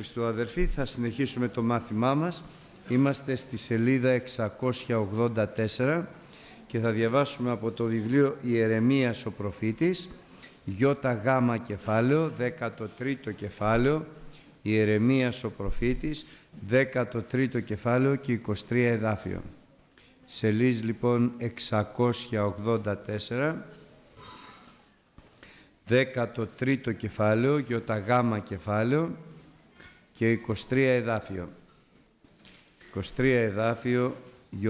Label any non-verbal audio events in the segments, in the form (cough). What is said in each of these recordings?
Χριστό αδερφοί, θα συνεχίσουμε το μάθημά μας. Είμαστε στη σελίδα 684 και θα διαβάσουμε από το βιβλίο Ιερεμίας ο προφήτης, Γάμα κεφάλαιο κεφάλαιο, 13ο κεφάλαιο, Ιερεμίας ο προφήτης, 13ο κεφάλαιο και 23 εδάφιο. Σελίς λοιπόν 684 13ο κεφάλαιο, Γάμα κεφάλαιο, και 23 εδάφιο. 23 εδάφιο ΙΓ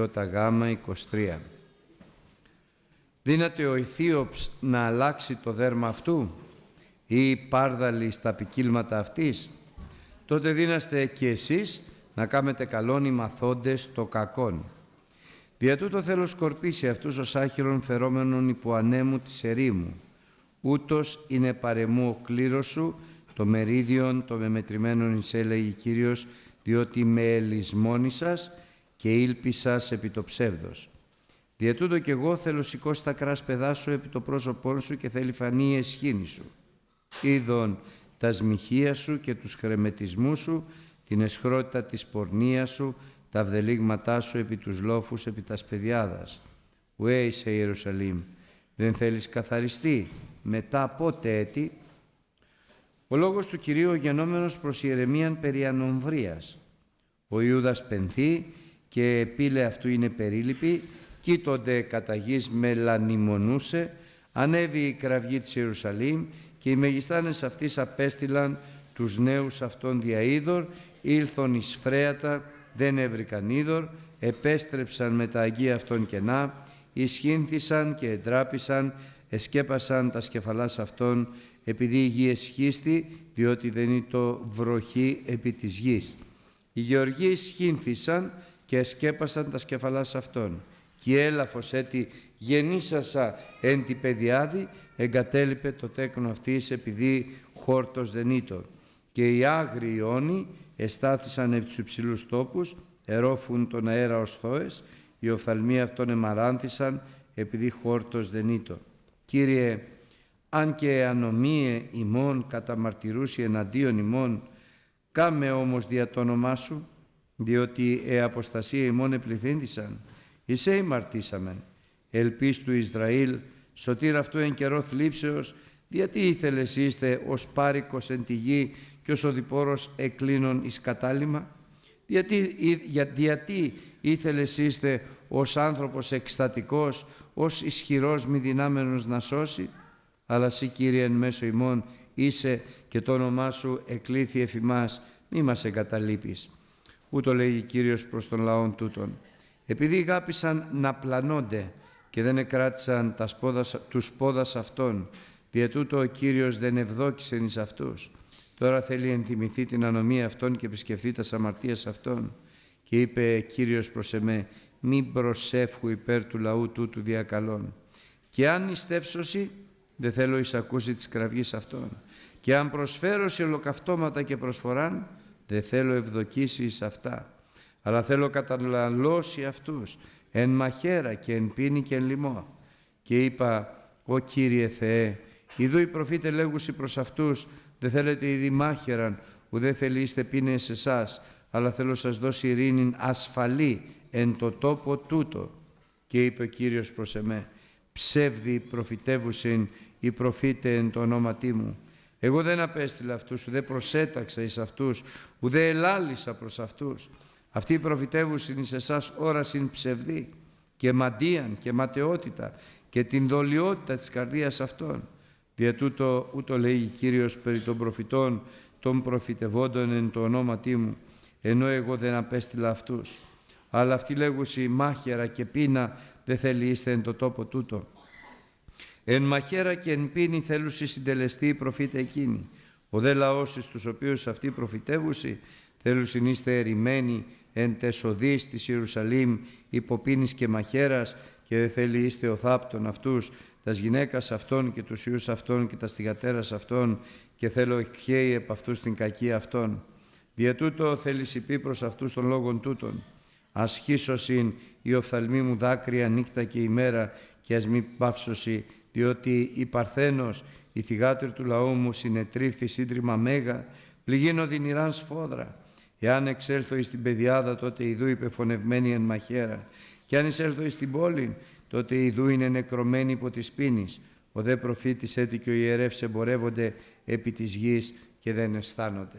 23. Δύναται ο Ιθίωψ να αλλάξει το δέρμα αυτού ή η παρδαλη στα ποικίλματα αυτής. Τότε δύναστε και εσείς να κάμετε καλόν οι μαθόντες το κακόν. Δια τούτο θέλω σκορπίσει αυτούς ως άχυρον φερόμενον υπό ανέμου της ερήμου. Ούτως είναι παρεμού ο κλήρος σου το μερίδιον το μεμετρημένον εις έλεγε Κύριος, διότι με ελισμόνησας και ήλπισας επί το ψεύδος. τούτο κι εγώ θέλω σηκώσει τα κράς σου επί το πρόσωπό σου και θέλει φανεί η εσχήνη σου. Είδον τα σμιχεία σου και τους χρεμετισμού σου, την εσχρότητα της πορνείας σου, τα βδελίγματά σου επί τους λόφους επί τας σπεδιάδας. Ουέ σε Ιερουσαλήμ, δεν θέλεις καθαριστεί, μετά πότε έτη ο λόγος του Κυρίου γενόμενος προς ιερεμίαν περί ανομβρίας. Ο Ιούδας πενθεί και επίλε αυτού είναι περίληπη, κοίτονται κατά γης μελανιμονούσε, ανέβη η κραυγή της Ιερουσαλήμ και οι μεγιστάνες αυτής απέστειλαν τους νέους αυτών είδωρ, ήλθον εις φρέατα, δεν έβρικαν είδωρ, επέστρεψαν με τα αγία αυτών κενά, ισχύνθησαν και εντράπησαν, εσκέπασαν τα σκεφαλάς αυτών, επειδή η γη εσχύστη, διότι δεν είναι το βροχή επί της γης. Οι γεωργοί ισχύνθησαν και εσκέπασαν τα σκεφαλάς αυτών. Κι έλαφος έτη γεννήσασα εν τη παιδιάδη, εγκατέλειπε το τέκνο αυτής επειδή χόρτος δεν ήταν. Και οι άγριοι όνοι εστάθησαν επί τους υψηλούς τόπους, ερώφουν τον αέρα ως θώες, οι οφθαλμοί αυτών εμαράνθησαν, επειδή χόρτος δεν ήτο. Κύριε, αν και ανομίε ημών καταμαρτυρούσε εναντίον ημών, κάμε όμως δια το όνομά σου, διότι ε αποστασία ημών επληθύντησαν, εισέ Ελπίς του Ισραήλ, σωτήρα αυτού εν καιρό θλίψεως, γιατί ήθελες είστε ως πάρικος εν τη γη και ως οδηπόρος εκλίνων εις κατάλημα. Γιατί, γιατί ήθελες είστε ως άνθρωπος εκστατικός, ως ισχυρός μη δυνάμενος να σώσει, αλλά Συ Κύριε εν μέσω ημών είσαι και το όνομά Σου εκλήθη εφ' μη μας εγκαταλείπεις. Ούτω λέγει Κύριος προς τον λαόν τούτον. Επειδή γάπησαν να πλανώνται και δεν εκράτησαν τα σπόδα τους πόδας αυτών, διετούτο ο Κύριος δεν ευδόκησε εις αυτούς. Τώρα θέλει ενθυμηθεί την ανομία αυτών και επισκεφθεί τα αμαρτίας αυτών. Και είπε Κύριος προς εμέ, μη προσεύχου υπέρ του λαού τούτου διακαλών. Και αν νηστεύσωση, δεν θέλω εις ακούσει της κραυγής αυτών. Και αν προσφέρω σε ολοκαυτώματα και προσφοράν, δεν θέλω ευδοκίσει εις αυτά. Αλλά θέλω καταναλώσει αυτούς, εν μαχαίρα και εν πίνη και εν λοιμό. Και είπα, «Ω Κύριε Θεέ, ειδού οι προφήτες λέγουσι προς αυτούς, δεν θέλετε ήδη μάχαιραν, ουδέ θελείστε σε εσάς, αλλά θέλω σας δώσει ειρήνη ασφαλή εν το τόπο τούτο. Και είπε ο Κύριος προς εμέ, ψεύδι προφητεύουσιν ή προφήτε εν το ονόματί μου. Εγώ δεν απέστειλα αυτούς, ουδέ προσέταξα εις αυτούς, ουδέ ελάλησα προς αυτούς. Αυτοί προφητεύουσιν εις εσάς όρασιν ψευδή και μαντίαν και ματαιότητα και την δολιότητα της καρδίας αυτών. Δια τούτο ούτω λέγει Κύριος περί των προφητών των προφητευόντων εν το ονόματί μου ενώ εγώ δεν απέστειλα αυτούς. Αλλά αυτή λέγουσι μάχαιρα και πείνα δεν θέλει είστε εν το τόπο τούτο. Εν μαχαίρα και εν πίνη θέλουσι συντελεστεί η εκείνη. Ο δε λαός εις τους οποίους αυτοί προφητεύουσι θέλουσιν είστε ερημένοι εν τεσοδείς της Ιερουσαλήμ υποπίνης και μαχαίρας και δεν θέλει είστε ο θάπτων αυτούς, τας γυναίκας αυτών και τους ιούς αυτών και τας στιγατέρας αυτών και θέλω χαίει επ' αυτούς την κακή αυτών. Δια τούτο θέλεις υπή προς αυτούς των λόγων τούτων. Ασχίσωσιν η οφθαλμή μου δάκρυα νύχτα και ημέρα και ας μη παύσωση, διότι η Παρθένος, η θυγάτρη του λαού μου, συνετρίφθη σύντριμα μέγα, πληγίνω δυνηράν σφόδρα. Εάν εξέλθω εις την πεδιάδα, τότε ιδού υπεφωνευμένη εν μαχαίρα. Και αν εισέλθω εις την πόλη, τότε ιδού είναι νεκρωμένη υπό της πίνης. Ο δε προφήτης έτη και ο ιερεύς εμπορεύονται επί της γης και δεν αισθάνονται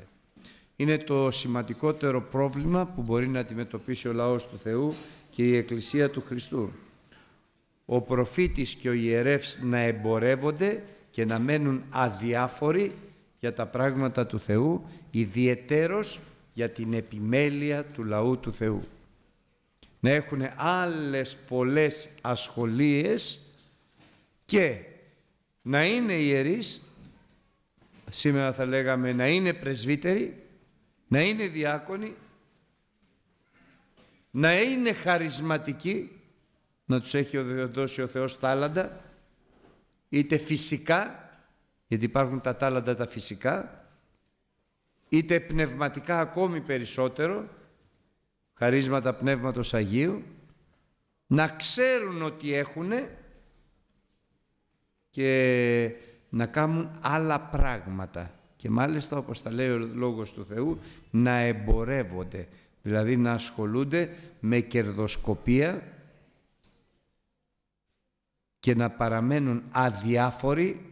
είναι το σημαντικότερο πρόβλημα που μπορεί να αντιμετωπίσει ο λαός του Θεού και η Εκκλησία του Χριστού. Ο προφήτης και ο ιερεύς να εμπορεύονται και να μένουν αδιάφοροι για τα πράγματα του Θεού, ιδιαιτέρως για την επιμέλεια του λαού του Θεού. Να έχουν άλλες πολλές ασχολίες και να είναι ιερείς, σήμερα θα λέγαμε να είναι πρεσβύτεροι, να είναι διάκονοι, να είναι χαρισματικοί, να τους έχει δώσει ο Θεός τάλαντα, είτε φυσικά, γιατί υπάρχουν τα τάλαντα τα φυσικά, είτε πνευματικά ακόμη περισσότερο, χαρίσματα Πνεύματος Αγίου, να ξέρουν ότι έχουν και να κάνουν άλλα πράγματα και μάλιστα όπως τα λέει ο Λόγος του Θεού να εμπορεύονται, δηλαδή να ασχολούνται με κερδοσκοπία και να παραμένουν αδιάφοροι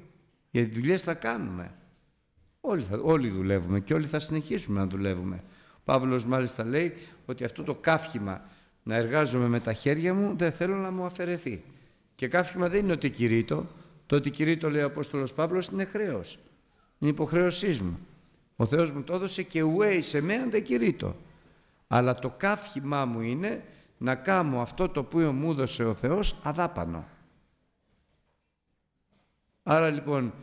γιατί δουλειές θα κάνουμε. Όλοι, θα, όλοι δουλεύουμε και όλοι θα συνεχίσουμε να δουλεύουμε. Ο Παύλος μάλιστα λέει ότι αυτό το κάφημα να εργάζομαι με τα χέρια μου δεν θέλω να μου αφαιρεθεί. Και καύχημα δεν είναι ότι κηρύττω. Το ότι κηρύττω λέει ο Απόστολος Παύλος είναι χρέος. Είναι υποχρέωσής μου. Ο Θεός μου το έδωσε και ουέι σε δεν κηρύττω Αλλά το καύχημά μου είναι να κάνω αυτό το οποίο μου έδωσε ο Θεός αδάπανο. Άρα λοιπόν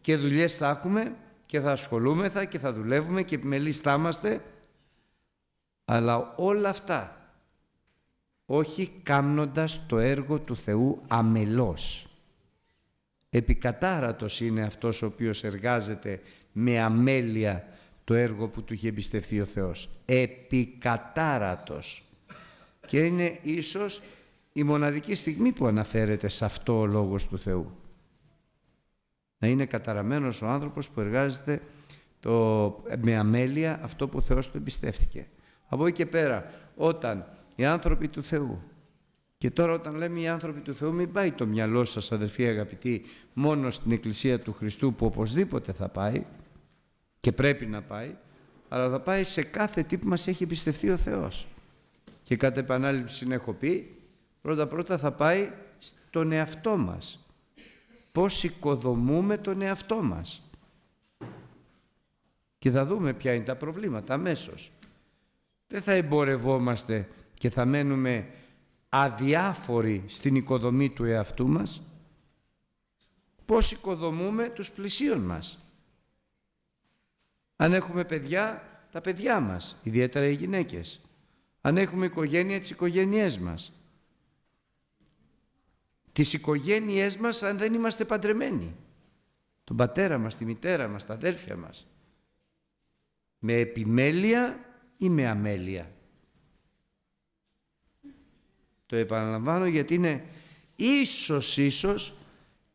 και δουλειές θα έχουμε και θα ασχολούμεθα και θα δουλεύουμε και με θα Αλλά όλα αυτά όχι κάμνοντας το έργο του Θεού αμελώς. Επικατάρατος είναι αυτός ο οποίος εργάζεται με αμέλεια το έργο που του είχε εμπιστευτεί ο Θεός. Επικατάρατος. Και είναι ίσως η μοναδική στιγμή που αναφέρεται σε αυτό ο Λόγος του Θεού. Να είναι καταραμένος ο άνθρωπος που εργάζεται το, με αμέλεια αυτό που ο Θεός του εμπιστεύτηκε. Από εκεί και πέρα, όταν οι άνθρωποι του Θεού και τώρα όταν λέμε οι άνθρωποι του Θεού μην πάει το μυαλό σας αδερφοί αγαπητοί μόνο στην Εκκλησία του Χριστού που οπωσδήποτε θα πάει και πρέπει να πάει αλλά θα πάει σε κάθε τι που μας έχει εμπιστευτεί ο Θεός. Και κατά επανάληψη έχω πει πρώτα πρώτα θα πάει στον εαυτό μας. Πώς οικοδομούμε τον εαυτό μας. Και θα δούμε ποια είναι τα προβλήματα αμέσως. Δεν θα εμπορευόμαστε και θα μένουμε αδιάφοροι στην οικοδομή του εαυτού μας, πώς οικοδομούμε τους πλησίων μας. Αν έχουμε παιδιά, τα παιδιά μας, ιδιαίτερα οι γυναίκες. Αν έχουμε οικογένεια, τις οικογένειές μας. Τις οικογένειές μας αν δεν είμαστε παντρεμένοι. Τον πατέρα μας, τη μητέρα μας, τα αδέρφια μας. Με επιμέλεια ή με αμέλεια. Το επαναλαμβάνω γιατί είναι ίσως ίσως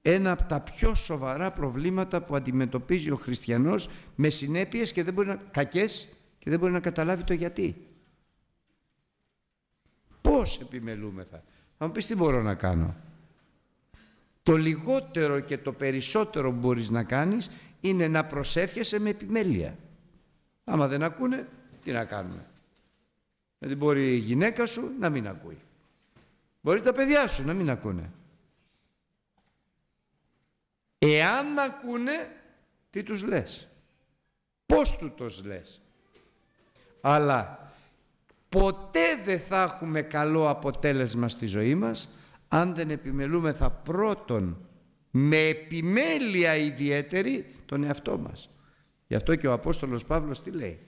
ένα από τα πιο σοβαρά προβλήματα που αντιμετωπίζει ο χριστιανός με συνέπειες και δεν μπορεί να, κακές και δεν μπορεί να καταλάβει το γιατί. Πώς επιμελούμεθα. Θα μου πεις τι μπορώ να κάνω. Το λιγότερο και το περισσότερο που μπορείς να κάνεις είναι να προσεύχεσαι με επιμέλεια. Άμα δεν ακούνε, τι να κάνουμε. Δεν δηλαδή μπορεί η γυναίκα σου να μην ακούει. Μπορεί τα παιδιά σου να μην ακούνε. Εάν ακούνε, τι τους λες. Πώς του τους λες. Αλλά ποτέ δεν θα έχουμε καλό αποτέλεσμα στη ζωή μας αν δεν επιμελούμε θα πρώτον με επιμέλεια ιδιαίτερη τον εαυτό μας. Γι' αυτό και ο Απόστολος Παύλος τι λέει.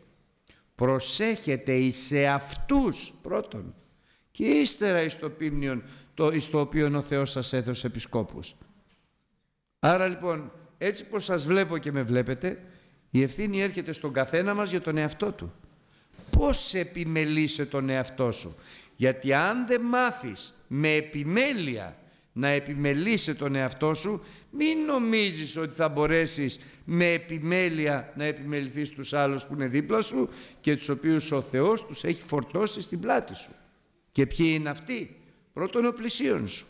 Προσέχετε εις αυτούς πρώτον και ύστερα εις το πίμνιον το εις το οποίο ο Θεός σας έδωσε επισκόπους. Άρα λοιπόν έτσι πως σας βλέπω και με βλέπετε η ευθύνη έρχεται στον καθένα μας για τον εαυτό του. Πώς επιμελείσαι τον εαυτό σου. Γιατί αν δεν μάθεις με επιμέλεια να επιμελήσει τον εαυτό σου μην νομίζεις ότι θα μπορέσεις με επιμέλεια να επιμεληθείς τους άλλους που είναι δίπλα σου και τους οποίους ο Θεός τους έχει φορτώσει στην πλάτη σου. Και ποιοι είναι αυτοί. Πρώτον ο πλησίον σου.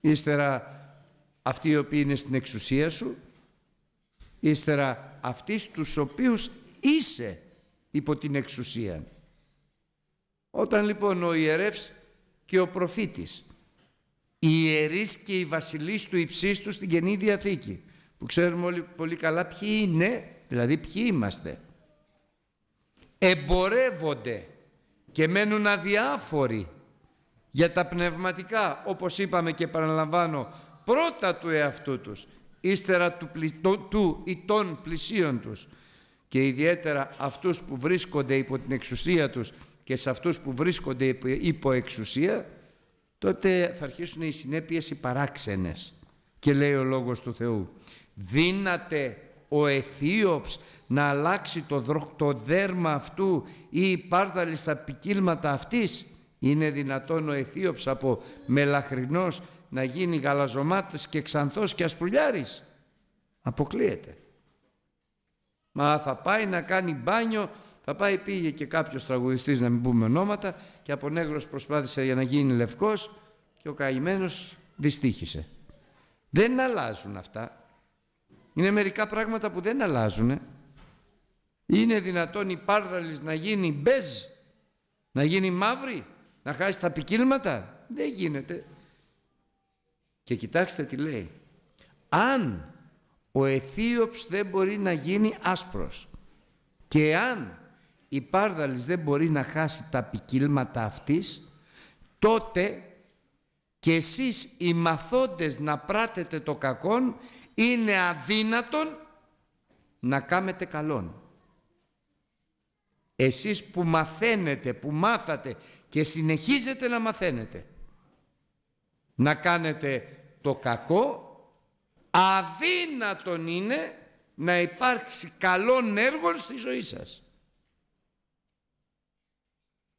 Ύστερα αυτοί οι οποίοι είναι στην εξουσία σου. Ύστερα αυτοί στους οποίους είσαι υπό την εξουσία. Όταν λοιπόν ο ιερεύς και ο προφήτης, οι ιερείς και οι βασιλείς του υψίστου στην Καινή Διαθήκη, που ξέρουμε όλοι πολύ καλά ποιοι είναι, δηλαδή ποιοι είμαστε, εμπορεύονται και μένουν αδιάφοροι για τα πνευματικά, όπως είπαμε και παραλαμβάνω, πρώτα του εαυτού τους, ύστερα του, του ή των πλησίων τους και ιδιαίτερα αυτούς που βρίσκονται υπό την εξουσία τους και σε αυτούς που βρίσκονται υπό εξουσία, τότε θα αρχίσουν οι συνέπειες οι παράξενες. Και λέει ο Λόγος του Θεού, δύναται ο Αιθίωπς να αλλάξει το, το δέρμα αυτού ή η πάρδαλη στα ποικίλματα αυτής. Είναι δυνατόν ο Αιθίωπς από μελαχρινός να γίνει γαλαζωμάτης και ξανθός και ασπουλιάρης. Αποκλείεται. Μα θα πάει να κάνει μπάνιο, θα πάει πήγε και κάποιος τραγουδιστής να μην πούμε ονόματα και από νέγρος προσπάθησε για να γίνει λευκός και ο καημένος δυστύχησε. Δεν αλλάζουν αυτά. Είναι μερικά πράγματα που δεν αλλάζουν. Είναι δυνατόν η πάρδαλης να γίνει μπέζ, να γίνει μαύρη, να χάσει τα ποικίλματα. Δεν γίνεται. Και κοιτάξτε τι λέει. Αν ο Αιθίωπς δεν μπορεί να γίνει άσπρος και αν η Πάρδαλης δεν μπορεί να χάσει τα ποικίλματα αυτής, τότε και εσείς οι μαθώντες να πράτετε το κακόν είναι αδύνατον να κάμετε καλόν. Εσείς που μαθαίνετε, που μάθατε και συνεχίζετε να μαθαίνετε. Να κάνετε το κακό, αδύνατον είναι να υπάρξει καλόν έργο στη ζωή σας.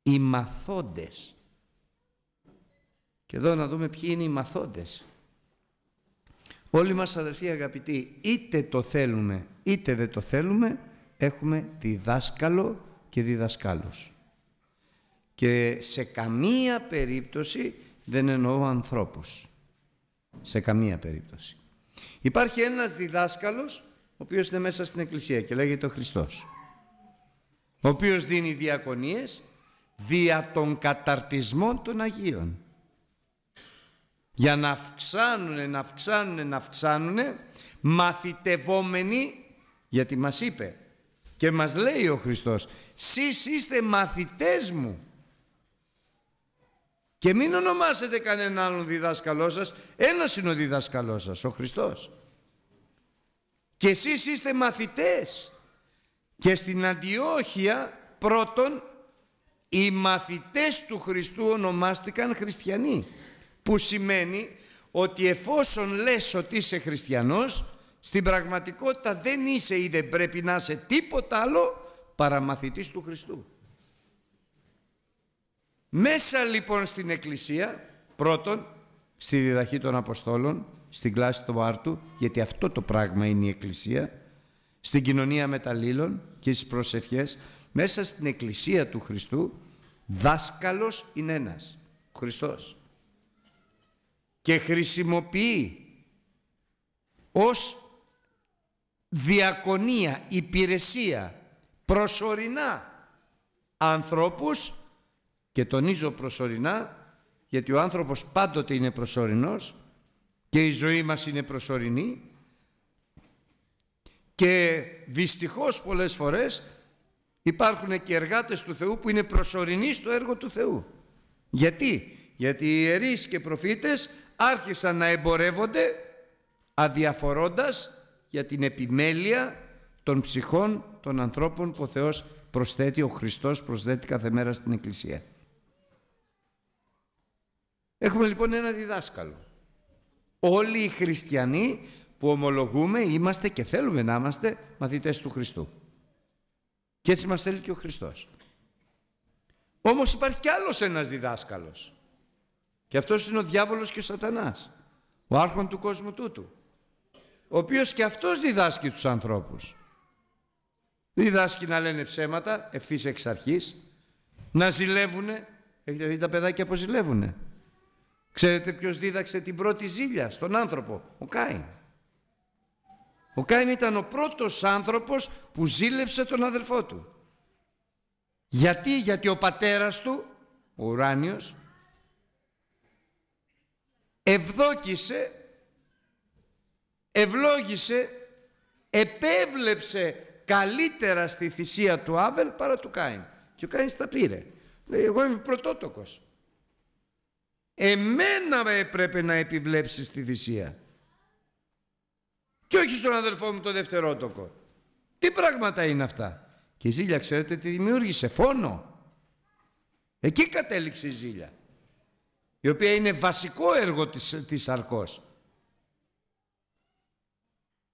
Οι μαθόντες. Και εδώ να δούμε ποιοι είναι οι μαθόντες. Όλοι μας αδερφοί αγαπητοί, είτε το θέλουμε είτε δεν το θέλουμε, έχουμε διδάσκαλο και διδασκάλους. Και σε καμία περίπτωση δεν εννοώ ανθρώπους. Σε καμία περίπτωση. Υπάρχει ένας διδάσκαλος, ο οποίος είναι μέσα στην Εκκλησία και λέγεται ο Χριστός. Ο οποίος δίνει διακονίες δια των καταρτισμών των Αγίων για να αυξάνουν, να αυξάνουν, να αυξάνουν μαθητευόμενοι γιατί μας είπε και μας λέει ο Χριστός «Σεις είστε μαθητές μου και μην ονομάσετε κανέναν άλλον διδάσκαλός σας, ένας είναι ο διδάσκαλός σας, ο Χριστός. Και εσείς είστε μαθητές και στην Αντιόχεια πρώτον οι μαθητές του Χριστού ονομάστηκαν χριστιανοί. Που σημαίνει ότι εφόσον λες ότι είσαι χριστιανός, στην πραγματικότητα δεν είσαι ή δεν πρέπει να είσαι τίποτα άλλο παρά μαθητής του Χριστού. Μέσα λοιπόν στην Εκκλησία, πρώτον, στη διδαχή των Αποστόλων, στην κλάση του Άρτου, γιατί αυτό το πράγμα είναι η Εκκλησία, στην κοινωνία μεταλλήλων και στις προσευχές, μέσα στην Εκκλησία του Χριστού, δάσκαλος είναι ένας, Χριστός και χρησιμοποιεί ως διακονία, υπηρεσία, προσωρινά ανθρώπους και τονίζω προσωρινά γιατί ο άνθρωπος πάντοτε είναι προσωρινός και η ζωή μας είναι προσωρινή και δυστυχώς πολλές φορές υπάρχουν και εργάτες του Θεού που είναι προσωρινοί στο έργο του Θεού. Γιατί, γιατί οι ιερείς και προφήτες άρχισαν να εμπορεύονται αδιαφορώντας για την επιμέλεια των ψυχών των ανθρώπων που ο Θεός προσθέτει, ο Χριστός προσθέτει κάθε μέρα στην Εκκλησία. Έχουμε λοιπόν ένα διδάσκαλο. Όλοι οι χριστιανοί που ομολογούμε είμαστε και θέλουμε να είμαστε μαθητές του Χριστού. Και έτσι μας θέλει και ο Χριστός. Όμως υπάρχει κι άλλος ένας διδάσκαλος. Και αυτός είναι ο διάβολος και ο σατανάς, ο άρχον του κόσμου τούτου, ο οποίος και αυτός διδάσκει τους ανθρώπους. Διδάσκει να λένε ψέματα ευθύς εξ αρχής, να ζηλεύουνε, έχετε δει τα παιδάκια πως ζηλεύουνε. Ξέρετε ποιος δίδαξε την πρώτη ζήλια στον άνθρωπο, ο Κάιν. Ο Κάιν ήταν ο πρώτος άνθρωπος που ζήλεψε τον αδελφό του. Γιατί, γιατί ο πατέρας του, ο ουράνιος, ευδόκησε, ευλόγησε, επέβλεψε καλύτερα στη θυσία του Άβελ παρά του Κάιν. Και ο Κάιν τα πήρε. Λέει, εγώ είμαι πρωτότοκος. Εμένα έπρεπε να επιβλέψεις τη θυσία. Και όχι στον αδερφό μου το δευτερότοκο. Τι πράγματα είναι αυτά. Και η ζήλια ξέρετε τι δημιούργησε. Φόνο. Εκεί κατέληξε η ζήλια η οποία είναι βασικό έργο της, της αρκός.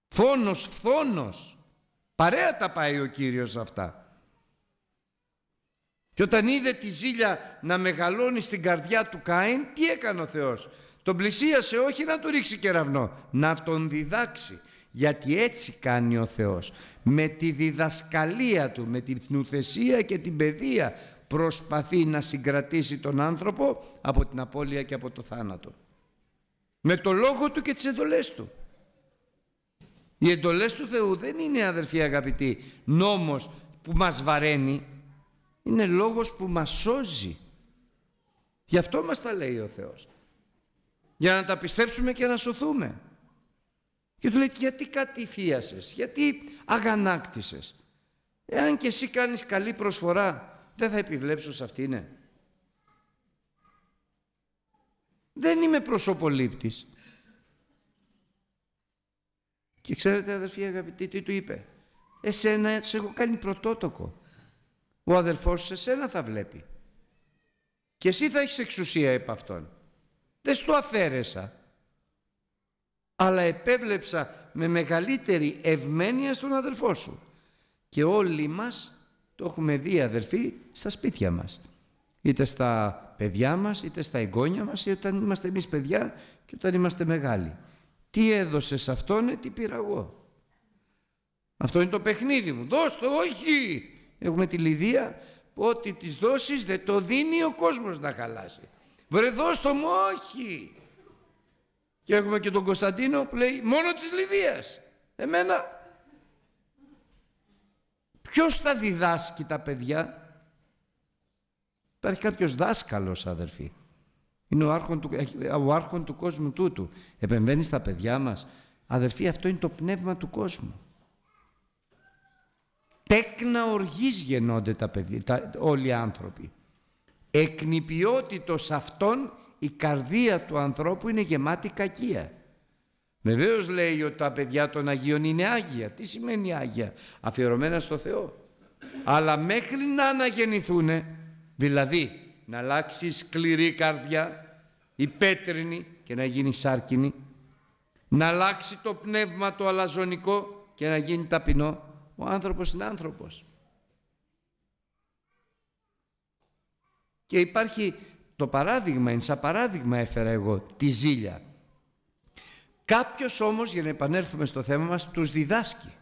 Φόνος, φθόνος. Παρέα τα πάει ο Κύριος αυτά. Και όταν είδε τη ζήλια να μεγαλώνει στην καρδιά του Κάιν, τι έκανε ο Θεός. Τον πλησίασε όχι να του ρίξει κεραυνό, να τον διδάξει. Γιατί έτσι κάνει ο Θεός. Με τη διδασκαλία του, με την πνουθεσία και την παιδεία προσπαθεί να συγκρατήσει τον άνθρωπο από την απώλεια και από το θάνατο. Με το λόγο του και τις εντολές του. Οι εντολές του Θεού δεν είναι αδερφοί αγαπητοί νόμος που μας βαραίνει. Είναι λόγος που μας σώζει. Γι' αυτό μας τα λέει ο Θεός. Για να τα πιστέψουμε και να σωθούμε. Και του λέει γιατί κατηθίασες, γιατί αγανάκτησες. Εάν και εσύ κάνεις καλή προσφορά δεν θα επιβλέψω σε αυτήν. Ναι. Δεν είμαι προσωπολήπτης. Και ξέρετε αδερφοί αγαπητοί τι του είπε. Εσένα σε έχω κάνει πρωτότοκο. Ο αδερφός σε εσένα θα βλέπει. Και εσύ θα έχεις εξουσία επ' αυτόν. Δεν στο αφαίρεσα. Αλλά επέβλεψα με μεγαλύτερη ευμένεια στον αδερφό σου. Και όλοι μας το έχουμε δει αδερφοί στα σπίτια μας. Είτε στα παιδιά μας, είτε στα εγγόνια μας, είτε όταν είμαστε εμείς παιδιά και όταν είμαστε μεγάλοι. Τι έδωσε σε αυτόν, ε, τι πήρα εγώ. Αυτό είναι το παιχνίδι μου. Δώσ' το, όχι. Έχουμε τη λιδία που ό,τι τις δώσεις δεν το δίνει ο κόσμος να χαλάσει. Βρε δώσ' το μου, όχι. Και έχουμε και τον Κωνσταντίνο που λέει μόνο της λιδίας. Εμένα Ποιος θα διδάσκει τα παιδιά. Υπάρχει κάποιος δάσκαλος αδερφοί. Είναι ο άρχον, του, ο του κόσμου τούτου. Επεμβαίνεις στα παιδιά μας. Αδερφοί αυτό είναι το πνεύμα του κόσμου. Τέκνα οργής γεννώνται τα παιδιά, τα, όλοι οι άνθρωποι. Εκνηπιότητος αυτών η καρδία του ανθρώπου είναι γεμάτη κακία. Βεβαίως λέει ότι τα παιδιά των Αγίων είναι Άγια. Τι σημαίνει Άγια, αφιερωμένα στο Θεό. Αλλά μέχρι να αναγεννηθούν, δηλαδή να αλλάξει σκληρή καρδιά, η πέτρινη και να γίνει σάρκινη, να αλλάξει το πνεύμα το αλαζονικό και να γίνει ταπεινό, ο άνθρωπος είναι άνθρωπος. Και υπάρχει το παράδειγμα, είναι σαν παράδειγμα έφερα εγώ, τη ζήλια. Κάποιος όμως, για να επανέλθουμε στο θέμα μας, τους διδάσκει.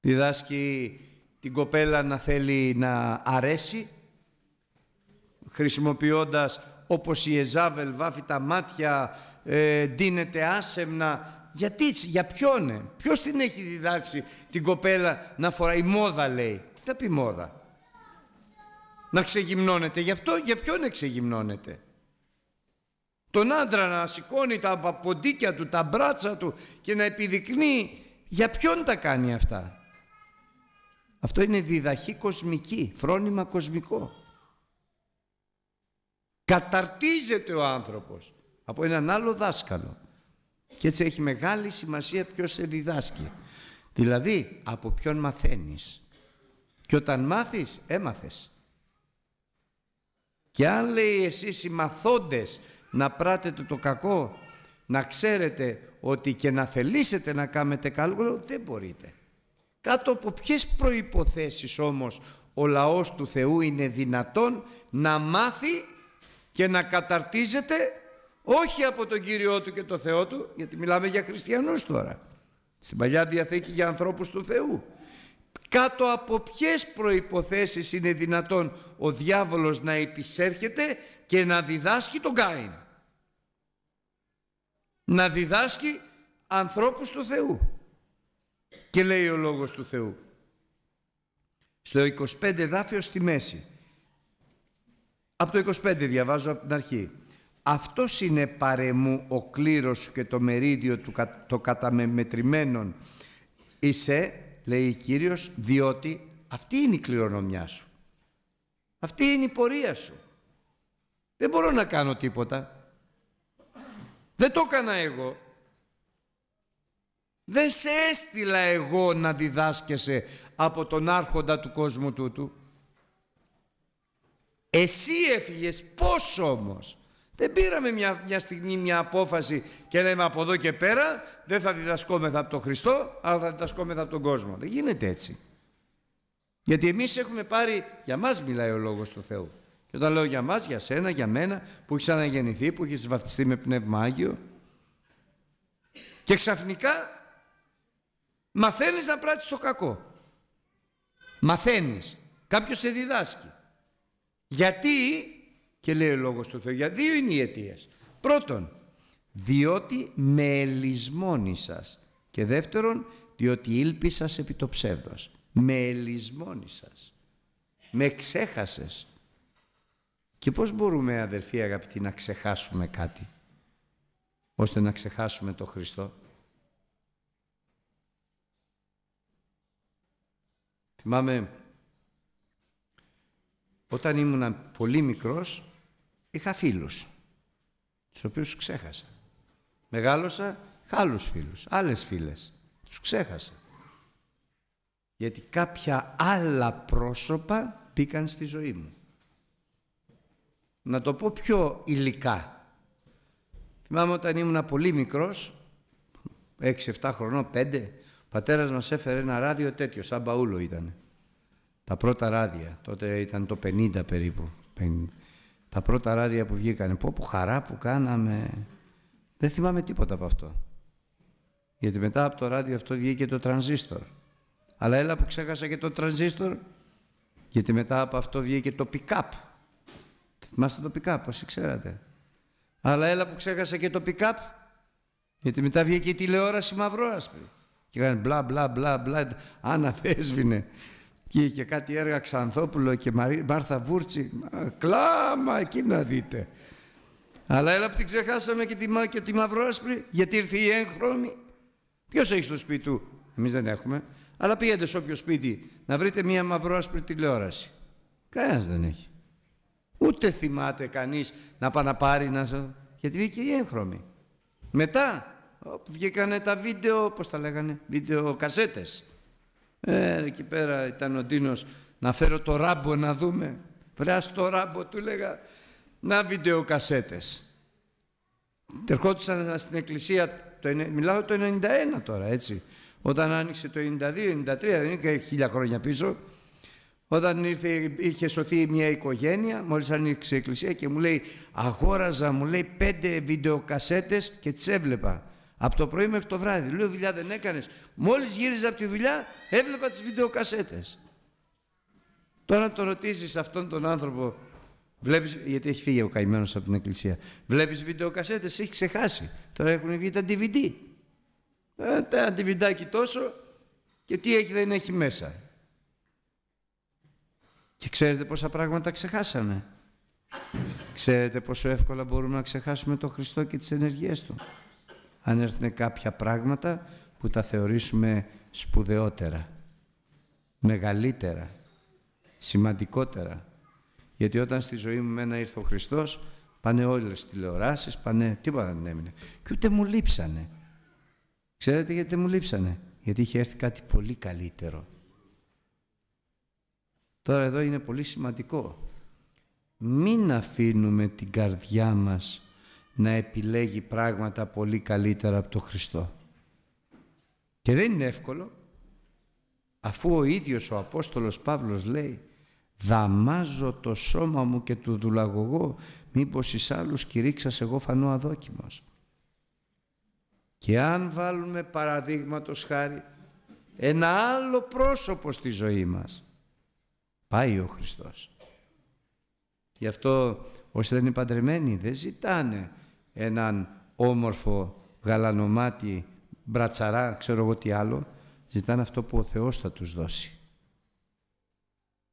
Διδάσκει την κοπέλα να θέλει να αρέσει, χρησιμοποιώντας όπως η Εζάβελ βάφει τα μάτια, ε, ντύνεται άσεμνα. Γιατί, για ποιον, είναι, ποιος την έχει διδάξει την κοπέλα να φοράει μόδα λέει. Τι θα πει μόδα. Να ξεγυμνώνεται. Γι' αυτό για ποιον εξεγυμνώνεται. Τον άντρα να σηκώνει τα ποντίκια του, τα μπράτσα του και να επιδεικνύει για ποιον τα κάνει αυτά. Αυτό είναι διδαχή κοσμική, φρόνημα κοσμικό. Καταρτίζεται ο άνθρωπος από έναν άλλο δάσκαλο. Και έτσι έχει μεγάλη σημασία ποιος σε διδάσκει. Δηλαδή από ποιον μαθαίνεις. Και όταν μάθεις, έμαθες. Και αν λέει εσείς οι μαθόντες να πράτετε το κακό, να ξέρετε ότι και να θελήσετε να κάνετε καλό, δεν μπορείτε. Κάτω από ποιες προϋποθέσεις όμως ο λαός του Θεού είναι δυνατόν να μάθει και να καταρτίζεται όχι από τον Κύριό του και τον Θεό του, γιατί μιλάμε για χριστιανούς τώρα. Στην Παλιά Διαθήκη για ανθρώπους του Θεού. Κάτω από ποιες προϋποθέσεις είναι δυνατόν ο διάβολος να επισέρχεται και να διδάσκει τον Κάιν. Να διδάσκει ανθρώπους του Θεού. Και λέει ο Λόγος του Θεού. Στο 25 εδάφιος στη μέση. Από το 25 διαβάζω από την αρχή. Αυτός είναι παρεμού ο κλήρος σου και το μερίδιο του το καταμετρημένων. Είσαι λέει ο Κύριος, διότι αυτή είναι η κληρονομιά σου. Αυτή είναι η πορεία σου. Δεν μπορώ να κάνω τίποτα. Δεν το έκανα εγώ. Δεν σε έστειλα εγώ να διδάσκεσαι από τον άρχοντα του κόσμου τούτου. Εσύ έφυγες. Πώς όμως. Δεν πήραμε μια, μια στιγμή μια απόφαση και λέμε από εδώ και πέρα δεν θα διδασκόμεθα από τον Χριστό, αλλά θα διδασκόμεθα από τον κόσμο. Δεν γίνεται έτσι. Γιατί εμείς έχουμε πάρει, για μας μιλάει ο Λόγος του Θεού. Και όταν λέω για μας, για σένα, για μένα, που έχεις αναγεννηθεί, που έχεις βαφτιστεί με Πνεύμα Άγιο. Και ξαφνικά μαθαίνεις να πράττεις το κακό. Μαθαίνεις. Κάποιος σε διδάσκει. Γιατί και λέει ο λόγος του Θεού. Για δύο είναι οι αιτίες. Πρώτον, διότι με ελισμόνησας. Και δεύτερον, διότι ήλπισας επί το ψεύδος. Με ελισμόνησας. Με ξέχασες. Και πώς μπορούμε αδερφοί αγαπητοί να ξεχάσουμε κάτι ώστε να ξεχάσουμε το Χριστό. Θυμάμαι όταν ήμουν πολύ μικρός είχα φίλους, τους οποίους ξέχασα. Μεγάλωσα, είχα άλλους φίλους, άλλες φίλες. Τους ξέχασα. Γιατί κάποια άλλα πρόσωπα μπήκαν στη ζωή μου. Να το πω πιο υλικά. Θυμάμαι όταν ήμουν πολύ μικρός, 6-7 χρονών, 5, ο πατέρας μας έφερε ένα ράδιο τέτοιο, σαν μπαούλο ήταν. Τα πρώτα ράδια, τότε ήταν το 50 περίπου, τα πρώτα ράδια που βγήκανε. Πω, πω χαρά που κάναμε. Δεν θυμάμαι τίποτα από αυτό. Γιατί μετά από το ράδιο αυτό βγήκε το τρανζίστορ. Αλλά έλα που ξέχασα και το τρανζίστορ, γιατί μετά από αυτό βγήκε το pick Θυμάστε το pick-up, όσοι ξέρατε. Αλλά έλα που ξέχασα και το pick-up, γιατί μετά βγήκε η τηλεόραση μαυρό Και κάνει μπλα μπλα μπλα μπλα, άναφέσβηνε και είχε κάτι έργα Ξανθόπουλο και Μάρθα Βούρτσι. Κλάμα, εκεί να δείτε. Αλλά έλα που την ξεχάσαμε και τη, μα... και τη μαυρόσπρη, γιατί ήρθε η έγχρωμη. Ποιος έχει στο σπίτι του, εμείς δεν έχουμε. Αλλά πήγαινε σε όποιο σπίτι να βρείτε μία μαυρόσπρη τηλεόραση. Κανένας δεν έχει. Ούτε θυμάται κανείς να πάει να πάρει Γιατί βγήκε η έγχρωμη. Μετά βγήκανε τα βίντεο, πώς τα λέγανε, βίντεο κασέτες ε, εκεί πέρα ήταν ο Ντίνος να φέρω το ράμπο να δούμε. Βρέα το ράμπο, του έλεγα Να βιντεοκασέτες. Τερχόντουσαν στην εκκλησία, το, μιλάω το 91 τώρα, έτσι. Όταν άνοιξε το 92-93, δεν είναι χίλια χρόνια πίσω. Όταν είχε σωθεί μια οικογένεια, μόλις άνοιξε η εκκλησία και μου λέει, αγόραζα, μου λέει, πέντε βιντεοκασέτες και τις έβλεπα. Από το πρωί μέχρι το βράδυ. Λέω δουλειά δεν έκανες. Μόλις γύριζα από τη δουλειά έβλεπα τις βιντεοκασέτες. Τώρα το ρωτήσεις αυτόν τον άνθρωπο Βλέπεις, γιατί έχει φύγει ο καημένος από την εκκλησία. Βλέπεις βιντεοκασέτες, έχει ξεχάσει. Τώρα έχουν βγει τα DVD. Ε, τα DVD τόσο και τι έχει δεν έχει μέσα. Και ξέρετε πόσα πράγματα ξεχάσαμε. Ξέρετε πόσο εύκολα μπορούμε να ξεχάσουμε το Χριστό και τις ενεργειές Του αν έρθουν κάποια πράγματα που τα θεωρήσουμε σπουδαιότερα, μεγαλύτερα, σημαντικότερα. Γιατί όταν στη ζωή μου μένα ήρθε ο Χριστός, πάνε όλες τις τηλεοράσεις, πάνε τίποτα δεν έμεινε. Και ούτε μου λείψανε. Ξέρετε γιατί μου λείψανε. Γιατί είχε έρθει κάτι πολύ καλύτερο. Τώρα εδώ είναι πολύ σημαντικό. Μην αφήνουμε την καρδιά μας να επιλέγει πράγματα πολύ καλύτερα από τον Χριστό. Και δεν είναι εύκολο, αφού ο ίδιος ο Απόστολος Παύλος λέει «Δαμάζω το σώμα μου και του δουλαγωγώ, μήπως εις άλλους κηρύξας εγώ φανώ αδόκιμος». Και αν βάλουμε παραδείγματος χάρη ένα άλλο πρόσωπο στη ζωή μας, πάει ο Χριστός. Γι' αυτό όσοι δεν είναι παντρεμένοι δεν ζητάνε έναν όμορφο γαλανομάτι μπρατσαρά, ξέρω εγώ τι άλλο, ζητάνε αυτό που ο Θεός θα τους δώσει.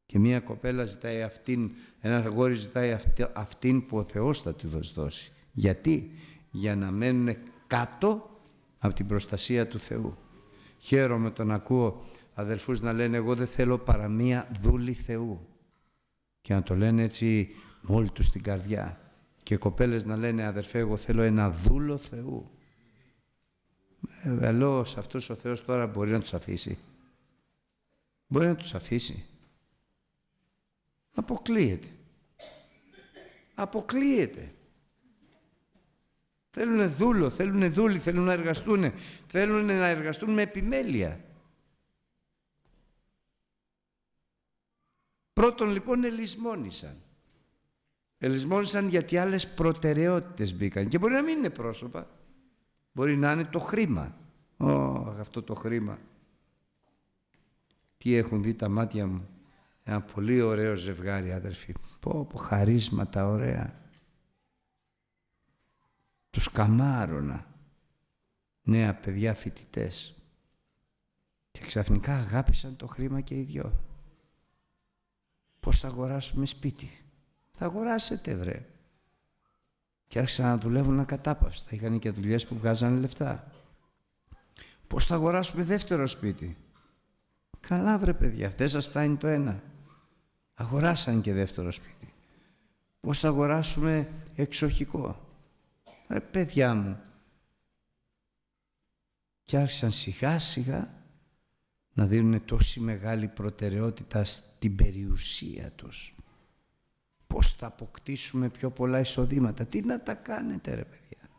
Και μία κοπέλα ζητάει αυτήν, ένας αγόρι ζητάει αυτήν που ο Θεός θα τους δώσει. Γιατί? Για να μένουν κάτω από την προστασία του Θεού. Χαίρομαι τον ακούω αδελφούς να λένε εγώ δεν θέλω παρά μία δούλη Θεού. Και να το λένε έτσι με όλη τους την καρδιά και οι κοπέλες να λένε αδερφέ εγώ θέλω ένα δούλο Θεού. Ε, Ελό σε ο Θεός τώρα μπορεί να τους αφήσει. Μπορεί να τους αφήσει. Αποκλείεται. Αποκλείεται. Θέλουν δούλο, θέλουν δούλοι, θέλουν να εργαστούν, θέλουν να εργαστούν με επιμέλεια. Πρώτον λοιπόν ελισμόνησαν. Ελισμόνησαν γιατί άλλες προτεραιότητες μπήκαν. Και μπορεί να μην είναι πρόσωπα. Μπορεί να είναι το χρήμα. Ω, αυτό το χρήμα. Τι έχουν δει τα μάτια μου. Ένα πολύ ωραίο ζευγάρι, αδερφοί. Πω, πω, χαρίσματα ωραία. Τους καμάρωνα. Νέα παιδιά φοιτητές. Και ξαφνικά αγάπησαν το χρήμα και οι δυο. Πώς θα αγοράσουμε σπίτι. Θα αγοράσετε, βρε. Και άρχισαν να δουλεύουν ακατάπαυστα. Είχαν και δουλειές που βγάζανε λεφτά. Πώς θα αγοράσουμε δεύτερο σπίτι. Καλά βρε παιδιά, δεν σας φτάνει το ένα. Αγοράσαν και δεύτερο σπίτι. Πώς θα αγοράσουμε εξοχικό. Ρε παιδιά μου. Και άρχισαν σιγά σιγά να δίνουν τόση μεγάλη προτεραιότητα στην περιουσία τους πώς θα αποκτήσουμε πιο πολλά εισοδήματα. Τι να τα κάνετε ρε παιδιά.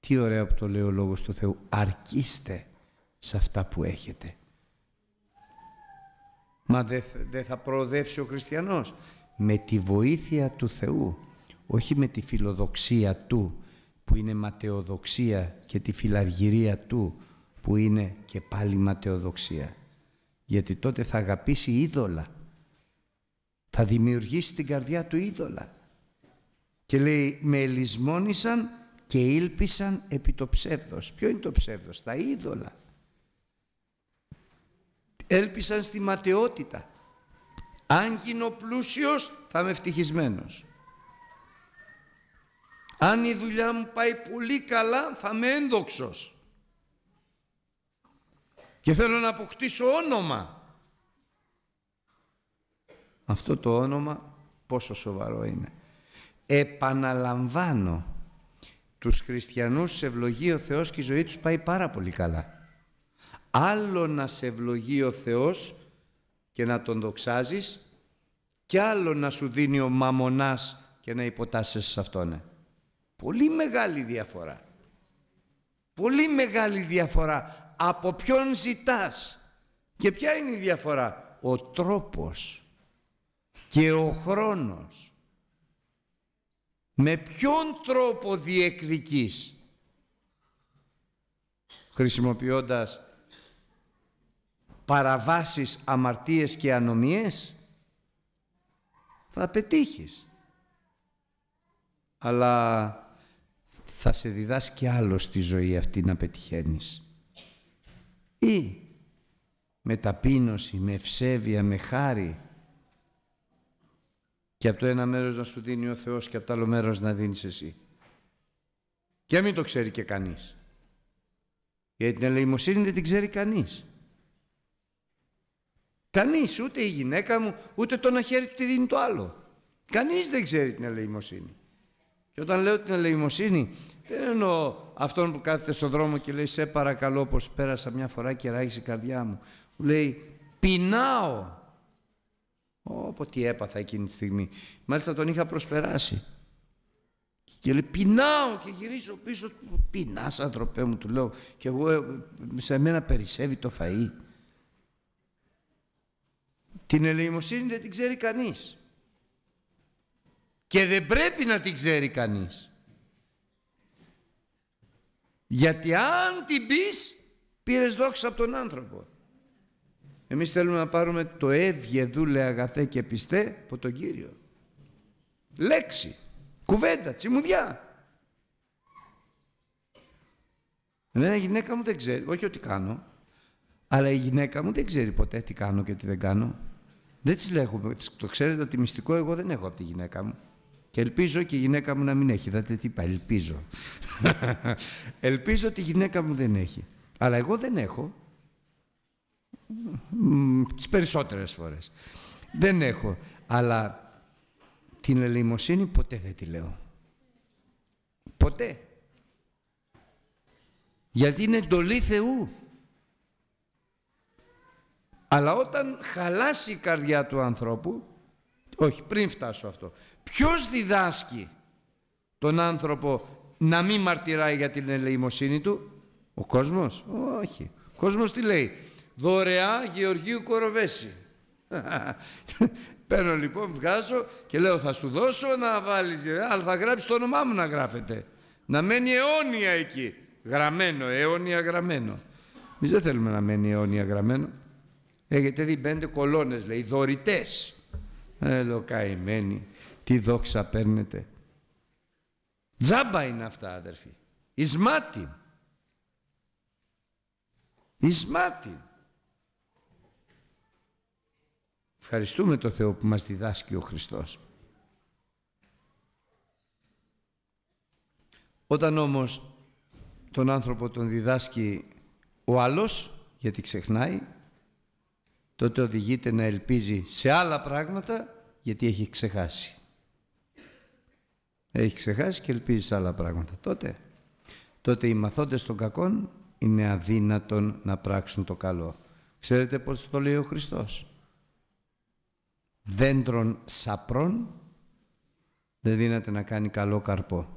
Τι ωραία που το λέει ο Λόγος του Θεού. αρκείστε σε αυτά που έχετε. Μα δεν θα προοδεύσει ο χριστιανός. Με τη βοήθεια του Θεού, όχι με τη φιλοδοξία του που είναι ματαιοδοξία και τη φιλαργυρία του που είναι και πάλι ματαιοδοξία. Γιατί τότε θα αγαπήσει είδωλα θα δημιουργήσει την καρδιά του είδωλα. Και λέει με και ήλπισαν επί το ψεύδος. Ποιο είναι το ψεύδος, τα είδωλα. Έλπισαν στη ματαιότητα. Αν γίνω πλούσιος θα είμαι ευτυχισμένος. Αν η δουλειά μου πάει πολύ καλά θα είμαι ένδοξος. Και θέλω να αποκτήσω όνομα. Αυτό το όνομα πόσο σοβαρό είναι. Επαναλαμβάνω, τους χριστιανούς σε ευλογεί ο Θεός και η ζωή τους πάει πάρα πολύ καλά. Άλλο να σε ευλογεί ο Θεός και να τον δοξάζεις και άλλο να σου δίνει ο μαμονάς και να υποτάσσεσαι σε αυτόν. Πολύ μεγάλη διαφορά. Πολύ μεγάλη διαφορά. Από ποιον ζητάς. Και ποια είναι η διαφορά. Ο τρόπος και ο χρόνος. Με ποιον τρόπο διεκδικείς χρησιμοποιώντας παραβάσεις, αμαρτίες και ανομίες θα πετύχεις. Αλλά θα σε διδάσκει άλλο στη ζωή αυτή να πετυχαίνεις. Ή με ταπείνωση, με ευσέβεια, με χάρη, και από το ένα μέρος να σου δίνει ο Θεός και από το άλλο μέρος να δίνεις εσύ. Και μην το ξέρει και κανείς. Γιατί την ελεημοσύνη δεν την ξέρει κανείς. Κανείς, ούτε η γυναίκα μου, ούτε το να χέρι του τη δίνει το άλλο. Κανείς δεν ξέρει την ελεημοσύνη. Και όταν λέω την ελεημοσύνη, δεν εννοώ αυτόν που κάθεται στον δρόμο και λέει «Σε παρακαλώ πως πέρασα μια φορά και ράγει η καρδιά μου». Λέει «Πεινάω». Όπω τι έπαθα εκείνη τη στιγμή. Μάλιστα τον είχα προσπεράσει. Και λέει, πεινάω και γυρίζω πίσω. Πεινάς, ανθρωπέ μου, του λέω. Και εγώ, ε, σε μένα περισσεύει το φαΐ. Την ελεημοσύνη δεν την ξέρει κανείς. Και δεν πρέπει να την ξέρει κανείς. Γιατί αν την πεις, πήρες δόξα από τον άνθρωπο. Εμείς θέλουμε να πάρουμε το εύγε, δούλε αγαθέ και πιστέ από τον Κύριο. Λέξη, κουβέντα, τσιμουδιά. Εμένα η γυναίκα μου δεν ξέρει, όχι ότι κάνω, αλλά η γυναίκα μου δεν ξέρει ποτέ τι κάνω και τι δεν κάνω. Δεν τις λέγω, το ξέρετε ότι μυστικό εγώ δεν έχω από τη γυναίκα μου. Και ελπίζω και η γυναίκα μου να μην έχει. Δάτε τι είπα, ελπίζω. (laughs) ελπίζω ότι η γυναίκα μου δεν έχει. Αλλά εγώ δεν έχω τις περισσότερες φορές. Δεν έχω, αλλά την ελεημοσύνη ποτέ δεν τη λέω. Ποτέ. Γιατί είναι εντολή Θεού. Αλλά όταν χαλάσει η καρδιά του ανθρώπου, όχι πριν φτάσω αυτό, ποιος διδάσκει τον άνθρωπο να μην μαρτυράει για την ελεημοσύνη του, ο κόσμος, όχι. Ο κόσμος τι λέει, Δωρεά Γεωργίου Κοροβέση. Παίρνω λοιπόν, βγάζω και λέω θα σου δώσω να βάλεις, αλλά θα γράψεις το όνομά μου να γράφετε Να μένει αιώνια εκεί. Γραμμένο, αιώνια γραμμένο. Εμείς δεν θέλουμε να μένει αιώνια γραμμένο. Έχετε δει πέντε κολόνες, λέει, δωρητές. Έλο καημένοι, τι δόξα παίρνετε. Τζάμπα είναι αυτά, αδερφοί. Ισμάτι. Ισμάτι. Ευχαριστούμε το Θεό που μας διδάσκει ο Χριστός. Όταν όμως τον άνθρωπο τον διδάσκει ο άλλος, γιατί ξεχνάει, τότε οδηγείται να ελπίζει σε άλλα πράγματα γιατί έχει ξεχάσει. Έχει ξεχάσει και ελπίζει σε άλλα πράγματα. Τότε, τότε οι μαθώντες των κακών είναι αδύνατον να πράξουν το καλό. Ξέρετε πώς το λέει ο Χριστός δέντρων σαπρών δεν δύναται να κάνει καλό καρπό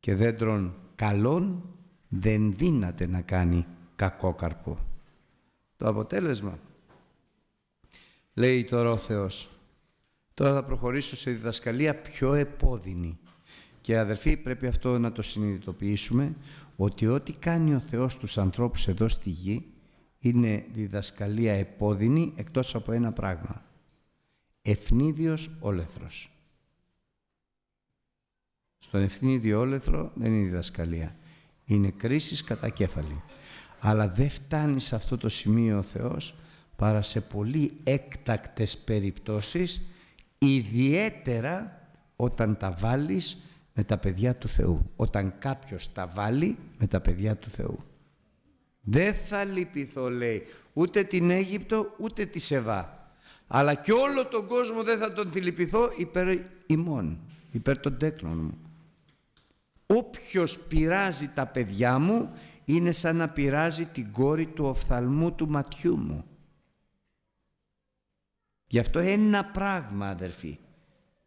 και δέντρων καλών δεν δύναται να κάνει κακό καρπό. Το αποτέλεσμα λέει τώρα ο Θεός τώρα θα προχωρήσω σε διδασκαλία πιο επώδυνη και αδερφοί πρέπει αυτό να το συνειδητοποιήσουμε ότι ό,τι κάνει ο Θεός τους ανθρώπους εδώ στη γη είναι διδασκαλία επώδυνη εκτός από ένα πράγμα Ευνίδιος όλεθρος. Στον ευνίδιο όλεθρο δεν είναι διδασκαλία. Είναι κρίσης κατά κέφαλη. Αλλά δεν φτάνει σε αυτό το σημείο ο Θεός παρά σε πολύ έκτακτες περιπτώσεις ιδιαίτερα όταν τα βάλεις με τα παιδιά του Θεού. Όταν κάποιος τα βάλει με τα παιδιά του Θεού. Δεν θα λυπηθώ λέει ούτε την Αίγυπτο ούτε τη Σεβά αλλά και όλο τον κόσμο δεν θα τον θυλυπηθώ υπέρ ημών, υπέρ των τέκνων μου. Όποιος πειράζει τα παιδιά μου είναι σαν να πειράζει την κόρη του οφθαλμού του ματιού μου. Γι' αυτό ένα πράγμα αδερφοί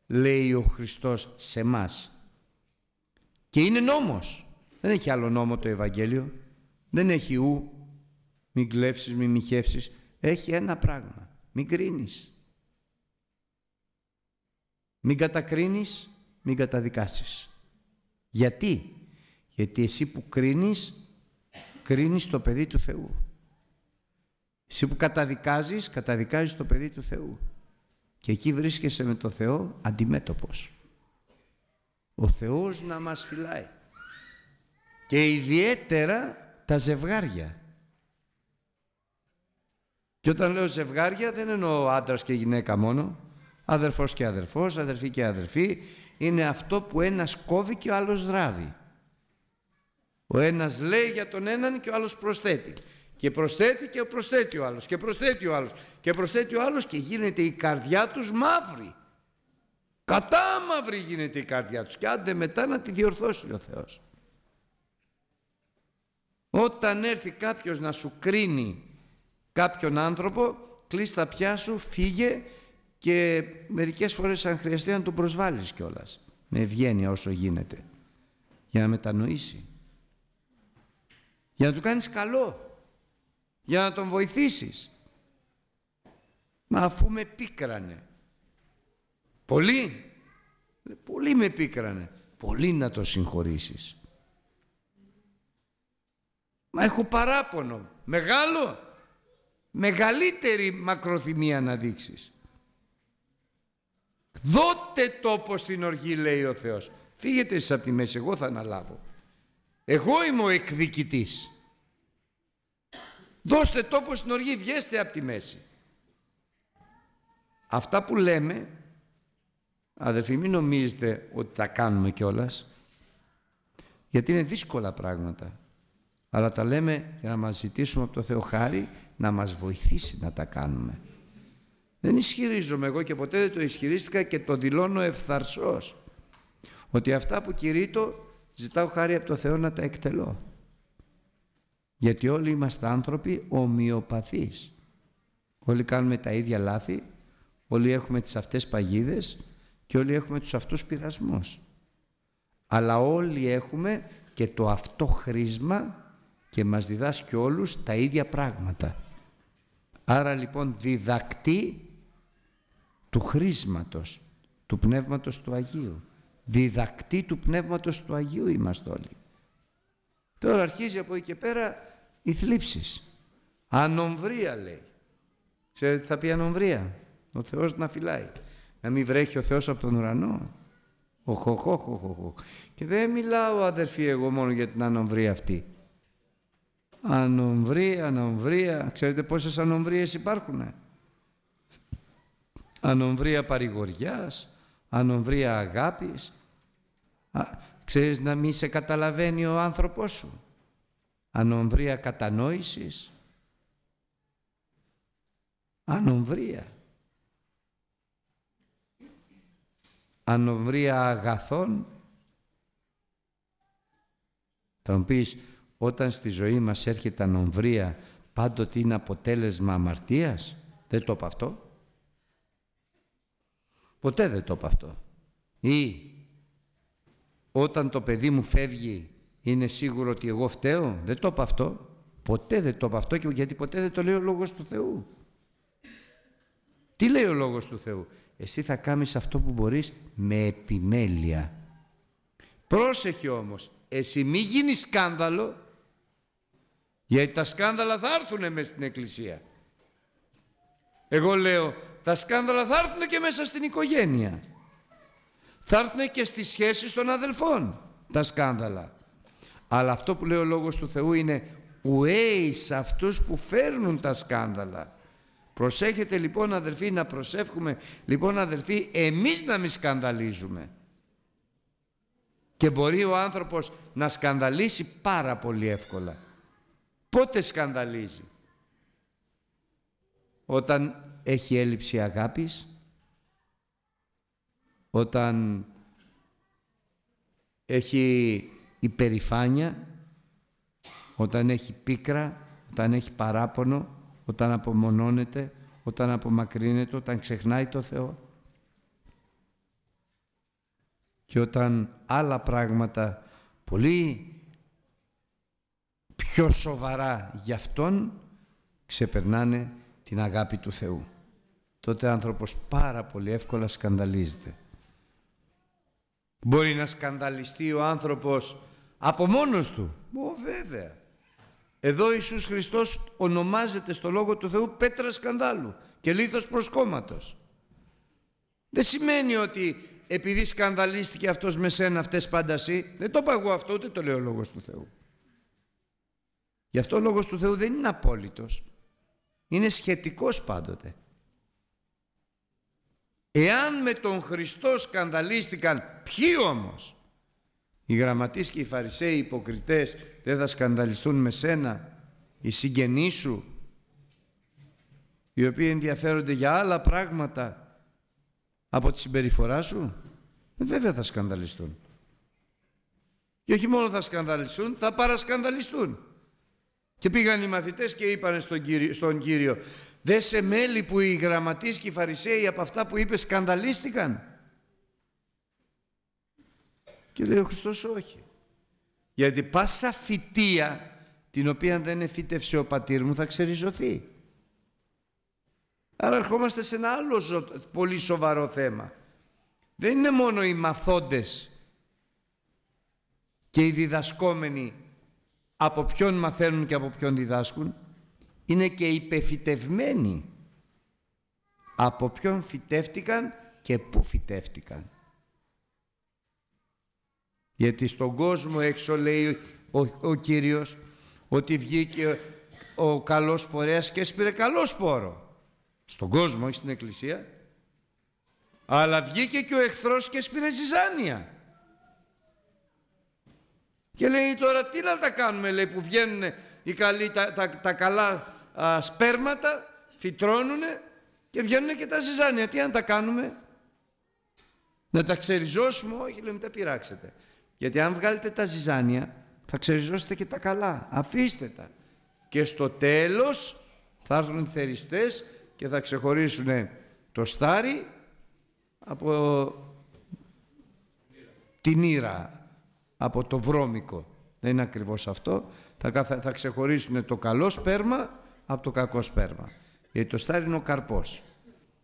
λέει ο Χριστός σε μας. Και είναι νόμος. Δεν έχει άλλο νόμο το Ευαγγέλιο. Δεν έχει ου, μην κλέψεις, μην μοιχεύσεις. Έχει ένα πράγμα. Μην κρίνεις. Μην κατακρίνεις, μην καταδικάσεις. Γιατί? Γιατί εσύ που κρίνεις, κρίνεις το παιδί του Θεού. Εσύ που καταδικάζεις, καταδικάζεις το παιδί του Θεού. Και εκεί βρίσκεσαι με το Θεό αντιμέτωπος. Ο Θεός να μας φυλάει. Και ιδιαίτερα τα ζευγάρια. Και όταν λέω ζευγάρια δεν εννοώ άντρας και γυναίκα μόνο. Αδερφός και αδερφός, αδερφή και αδερφή. Είναι αυτό που ένας κόβει και ο άλλος δράβει. Ο ένας λέει για τον έναν και ο άλλος προσθέτει. Και προσθέτει και προσθέτει ο άλλος και προσθέτει ο άλλος και προσθέτει ο άλλος και γίνεται η καρδιά τους μαύρη. Κατά μαύρη γίνεται η καρδιά τους και άντε μετά να τη διορθώσει ο Θεός. Όταν έρθει κάποιος να σου κρίνει κάποιον άνθρωπο, κλείς τα πιά σου, φύγε και μερικές φορές αν χρειαστεί να τον προσβάλλεις κιόλας. με ευγένεια όσο γίνεται για να μετανοήσει για να του κάνεις καλό για να τον βοηθήσεις μα αφού με πίκρανε πολύ ε, πολύ με πίκρανε πολύ να το συγχωρήσεις μα έχω παράπονο μεγάλο μεγαλύτερη μακροθυμία να δείξεις. Δώτε τόπο στην οργή λέει ο Θεός. Φύγετε εσείς από τη μέση, εγώ θα αναλάβω. Εγώ είμαι ο εκδικητής. Δώστε τόπο στην οργή, βγέστε από τη μέση. Αυτά που λέμε, αδερφοί, μην νομίζετε ότι τα κάνουμε κιόλας. γιατί είναι δύσκολα πράγματα. Αλλά τα λέμε για να μας ζητήσουμε από το Θεό χάρη να μας βοηθήσει να τα κάνουμε. Δεν ισχυρίζομαι εγώ και ποτέ δεν το ισχυρίστηκα και το δηλώνω ευθαρσός ότι αυτά που κηρύττω ζητάω χάρη από το Θεό να τα εκτελώ. Γιατί όλοι είμαστε άνθρωποι ομοιοπαθείς. Όλοι κάνουμε τα ίδια λάθη, όλοι έχουμε τις αυτές παγίδες και όλοι έχουμε τους αυτούς πειρασμούς. Αλλά όλοι έχουμε και το αυτό χρήσμα και μας διδάσκει όλους τα ίδια πράγματα. Άρα λοιπόν διδακτή του χρήσματος, του Πνεύματος του Αγίου. Διδακτή του Πνεύματος του Αγίου είμαστε όλοι. Τώρα αρχίζει από εκεί και πέρα η θλίψεις. Ανομβρία λέει. Ξέρετε τι θα πει ανομβρία. Ο Θεός να φυλάει. Να μην βρέχει ο Θεός από τον ουρανό. Οχοχοχοχοχο. Και δεν μιλάω αδερφοί εγώ μόνο για την ανομβρία αυτή. Ανομβρία, ανομβρία. Ξέρετε πόσες ανομβρίες υπάρχουν. Ανομβρία παρηγοριάς, ανομβρία αγάπης. ξέρεις να μην σε καταλαβαίνει ο άνθρωπός σου. Ανομβρία κατανόησης. Ανομβρία. Ανομβρία αγαθών. Θα μου πεις, όταν στη ζωή μας έρχεται ανομβρία πάντοτε είναι αποτέλεσμα αμαρτίας. Δεν το είπα αυτό. Ποτέ δεν το είπα αυτό. Ή όταν το παιδί μου φεύγει είναι σίγουρο ότι εγώ φταίω. Δεν το είπα αυτό. Ποτέ δεν το είπα αυτό και γιατί ποτέ δεν το λέει ο Λόγος του Θεού. Τι λέει ο Λόγος του Θεού. Εσύ θα κάνεις αυτό που μπορείς με επιμέλεια. Πρόσεχε όμως. Εσύ μη γίνεις σκάνδαλο γιατί τα σκάνδαλα θα έρθουν μέσα στην εκκλησία. Εγώ λέω, τα σκάνδαλα θα έρθουν και μέσα στην οικογένεια. Θα έρθουν και στις σχέσεις των αδελφών τα σκάνδαλα. Αλλά αυτό που λέει ο Λόγος του Θεού είναι ουέις αυτούς που φέρνουν τα σκάνδαλα. Προσέχετε λοιπόν αδερφοί να προσεύχουμε λοιπόν αδελφοί εμείς να μην σκανδαλίζουμε. Και μπορεί ο άνθρωπος να σκανδαλίσει πάρα πολύ εύκολα. Πότε σκανδαλίζει. Όταν έχει έλλειψη αγάπης, όταν έχει υπερηφάνεια, όταν έχει πίκρα, όταν έχει παράπονο, όταν απομονώνεται, όταν απομακρύνεται, όταν ξεχνάει το Θεό και όταν άλλα πράγματα πολύ πιο σοβαρά για Αυτόν ξεπερνάνε την αγάπη του Θεού. Τότε ο άνθρωπος πάρα πολύ εύκολα σκανδαλίζεται. Μπορεί να σκανδαλιστεί ο άνθρωπος από μόνος του. Ω βέβαια. Εδώ Ιησούς Χριστός ονομάζεται στο Λόγο του Θεού πέτρα σκανδάλου και λίθος προσκόμματος. Δεν σημαίνει ότι επειδή σκανδαλίστηκε αυτός μες σένα αυτές πάντα εσύ, δεν το είπα εγώ αυτό ούτε το λέω ο Λόγος του Θεού. Γι' αυτό ο Λόγος του Θεού δεν είναι απόλυτος. Είναι σχετικός πάντοτε. Εάν με τον Χριστό σκανδαλίστηκαν, ποιοι όμως. Οι γραμματείς και οι φαρισαίοι υποκριτές δεν θα σκανδαλιστούν με σένα, οι συγγενείς σου, οι οποίοι ενδιαφέρονται για άλλα πράγματα από τη συμπεριφορά σου. Ε, βέβαια θα σκανδαλιστούν. Και όχι μόνο θα σκανδαλιστούν, θα παρασκανδαλιστούν. Και πήγαν οι μαθητές και είπαν στον Κύριο, στον κύριο «Δε σε μέλη που οι γραμματείς και οι φαρισαίοι από αυτά που είπες σκανδαλίστηκαν». Και λέει ο Χριστός όχι. Γιατί πάσα φυτία την οποία δεν εφύτευσε ο πατήρ μου θα ξεριζωθεί. Άρα ερχόμαστε σε ένα άλλο πολύ σοβαρό θέμα. Δεν είναι μόνο οι μαθώντες και οι διδασκόμενοι από ποιον μαθαίνουν και από ποιον διδάσκουν, είναι και υπεφυτευμένοι από ποιον φυτεύτηκαν και πού φυτεύτηκαν. Γιατί στον κόσμο έξω λέει ο, ο Κύριος ότι βγήκε ο, ο καλός πορέας και έσπηρε καλό σπόρο. Στον κόσμο, όχι στην Εκκλησία. Αλλά βγήκε και ο εχθρός και έσπηρε ζυζάνια. Και λέει τώρα τι να τα κάνουμε λέει που βγαίνουν οι καλοί, τα, τα, καλά σπέρματα, φυτρώνουν και βγαίνουν και τα ζυζάνια. Τι αν τα κάνουμε. Να τα ξεριζώσουμε. Όχι λέμε τα πειράξετε. Γιατί αν βγάλετε τα ζυζάνια θα ξεριζώσετε και τα καλά. Αφήστε τα. Και στο τέλος θα έρθουν οι θεριστές και θα ξεχωρίσουν το στάρι από την ήρα από το βρώμικο. Δεν είναι ακριβώς αυτό. Θα, θα ξεχωρίσουν το καλό σπέρμα από το κακό σπέρμα. Γιατί το στάρι είναι ο καρπός.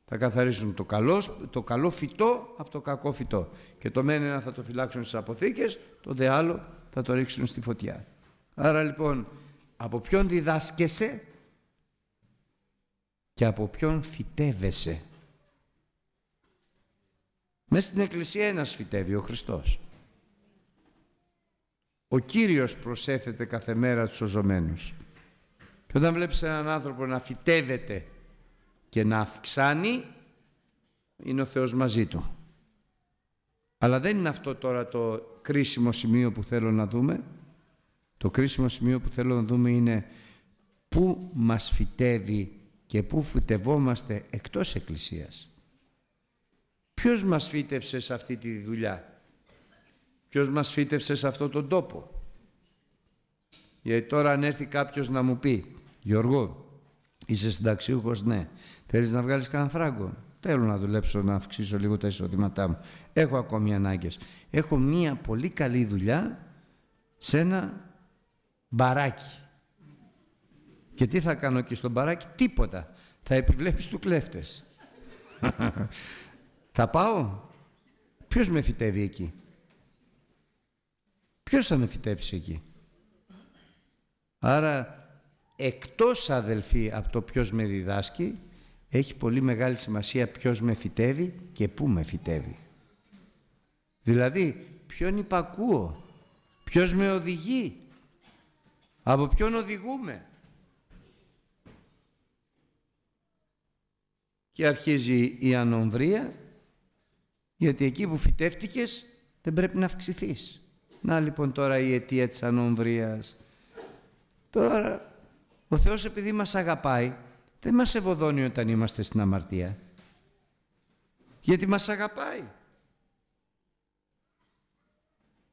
Θα καθαρίσουν το καλό, το καλό φυτό από το κακό φυτό. Και το μένει να θα το φυλάξουν στις αποθήκες, το δε άλλο θα το ρίξουν στη φωτιά. Άρα λοιπόν, από ποιον διδάσκεσαι και από ποιον φυτεύεσαι. Μέσα στην Εκκλησία ένας φυτεύει, ο Χριστός. Ο Κύριος προσέθεται κάθε μέρα τους οζωμένους. Και όταν βλέπεις έναν άνθρωπο να φυτεύεται και να αυξάνει, είναι ο Θεός μαζί του. Αλλά δεν είναι αυτό τώρα το κρίσιμο σημείο που θέλω να δούμε. Το κρίσιμο σημείο που θέλω να δούμε είναι πού μας φυτεύει και πού φυτευόμαστε εκτός Εκκλησίας. Ποιος μας φύτευσε σε αυτή τη δουλειά. Ποιος μας φύτευσε σε αυτόν τον τόπο. Γιατί τώρα αν έρθει κάποιος να μου πει «Γιώργο, είσαι συνταξιούχος, ναι. Θέλεις να βγάλεις κανένα φράγκο. Θέλω να δουλέψω, να αυξήσω λίγο τα εισοδήματά μου. Έχω ακόμη ανάγκες. Έχω μία πολύ καλή δουλειά σε ένα μπαράκι. Και τι θα κάνω και στο μπαράκι, τίποτα. Θα επιβλέπεις του κλέφτες. (laughs) θα πάω. Ποιος με φυτεύει εκεί. Ποιος θα με φυτέψει εκεί. Άρα εκτός αδελφοί από το ποιος με διδάσκει έχει πολύ μεγάλη σημασία ποιος με φυτεύει και πού με φυτεύει. Δηλαδή ποιον υπακούω, ποιος με οδηγεί, από ποιον οδηγούμε. Και αρχίζει η ανομβρία γιατί εκεί που φυτεύτηκες δεν πρέπει να αυξηθείς. Να λοιπόν τώρα η αιτία της ανομβρίας. Τώρα ο Θεός επειδή μας αγαπάει δεν μας ευωδώνει όταν είμαστε στην αμαρτία. Γιατί μας αγαπάει.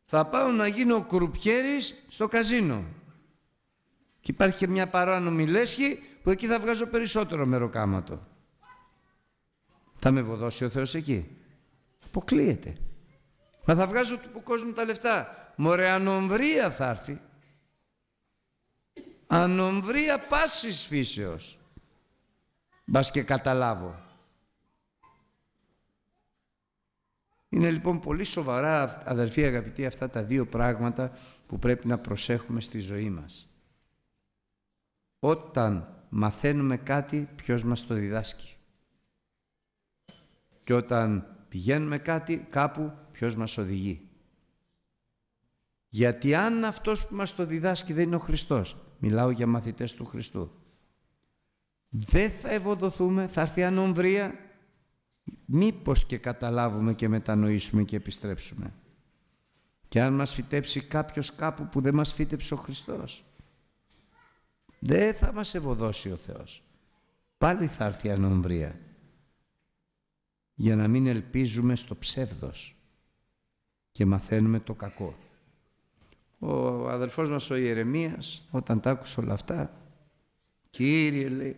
Θα πάω να γίνω κρουπιέρης στο καζίνο. Και υπάρχει και μια παράνομη λέσχη που εκεί θα βγάζω περισσότερο μεροκάματο. Θα με ευωδώσει ο Θεός εκεί. Αποκλείεται. Μα θα βγάζω του κόσμου τα λεφτά. Μωρέ ανομβρία θα έρθει. Ανομβρία πάσης φύσεως. Μπας και καταλάβω. Είναι λοιπόν πολύ σοβαρά αδερφοί αγαπητοί αυτά τα δύο πράγματα που πρέπει να προσέχουμε στη ζωή μας. Όταν μαθαίνουμε κάτι ποιος μας το διδάσκει. Και όταν πηγαίνουμε κάτι κάπου ποιος μας οδηγεί. Γιατί αν αυτός που μας το διδάσκει δεν είναι ο Χριστός, μιλάω για μαθητές του Χριστού, δεν θα ευοδοθούμε, θα έρθει ανομβρία, μήπως και καταλάβουμε και μετανοήσουμε και επιστρέψουμε. Και αν μας φυτέψει κάποιος κάπου που δεν μας φύτεψε ο Χριστός, δεν θα μας ευοδώσει ο Θεός. Πάλι θα έρθει ανομβρία για να μην ελπίζουμε στο ψεύδος και μαθαίνουμε το κακό ο αδελφός μας ο Ιερεμίας όταν τα άκουσε όλα αυτά Κύριε λέει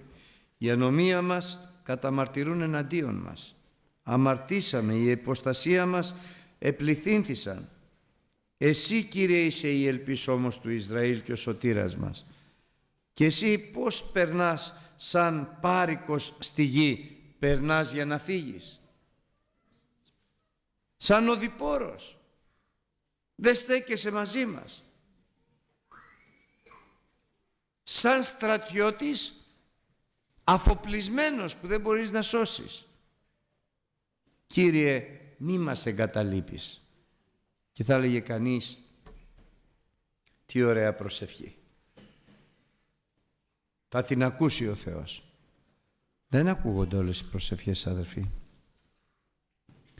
η ανομία μας καταμαρτυρούν εναντίον μας αμαρτήσαμε η υποστασία μας επληθύνθησαν εσύ Κύριε είσαι η όμως του Ισραήλ και ο σωτήρας μας και εσύ πως περνάς σαν πάρικος στη γη περνάς για να φύγεις σαν οδηπόρος δεν στέκεσαι μαζί μας. Σαν στρατιώτης αφοπλισμένος που δεν μπορείς να σώσεις. Κύριε, μη μας εγκαταλείπεις. Και θα έλεγε κανείς, τι ωραία προσευχή. Θα την ακούσει ο Θεός. Δεν ακούγονται όλες οι προσευχές, αδερφοί.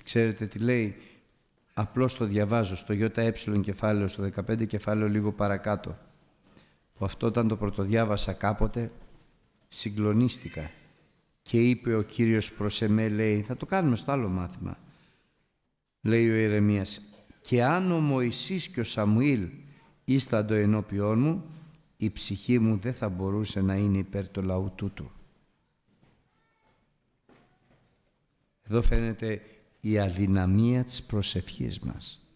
Ξέρετε τι λέει Απλώς το διαβάζω στο ΙΕ κεφάλαιο, στο 15 κεφάλαιο λίγο παρακάτω. Που αυτό όταν το πρωτοδιάβασα κάποτε συγκλονίστηκα. Και είπε ο Κύριος προς εμέ, λέει, θα το κάνουμε στο άλλο μάθημα. Λέει ο Ιερεμίας, και αν ο Μωυσής και ο Σαμουήλ το ενώπιόν μου, η ψυχή μου δεν θα μπορούσε να είναι υπέρ του λαού τούτου. Εδώ φαίνεται η αδυναμία της προσευχής μας.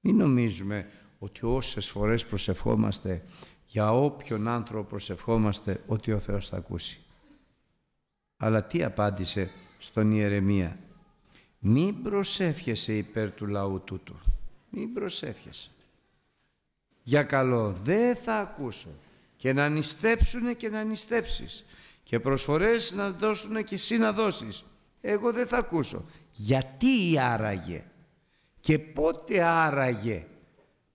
Μην νομίζουμε ότι όσες φορές προσευχόμαστε, για όποιον άνθρωπο προσευχόμαστε, ότι ο Θεός θα ακούσει. Αλλά τι απάντησε στον Ιερεμία. Μην προσεύχεσαι υπέρ του λαού τούτου. Μην προσεύχεσαι. Για καλό δεν θα ακούσω. Και να νηστέψουνε και να νηστέψεις. Και προσφορές να δώσουνε και εσύ να δώσεις εγώ δεν θα ακούσω. Γιατί άραγε και πότε άραγε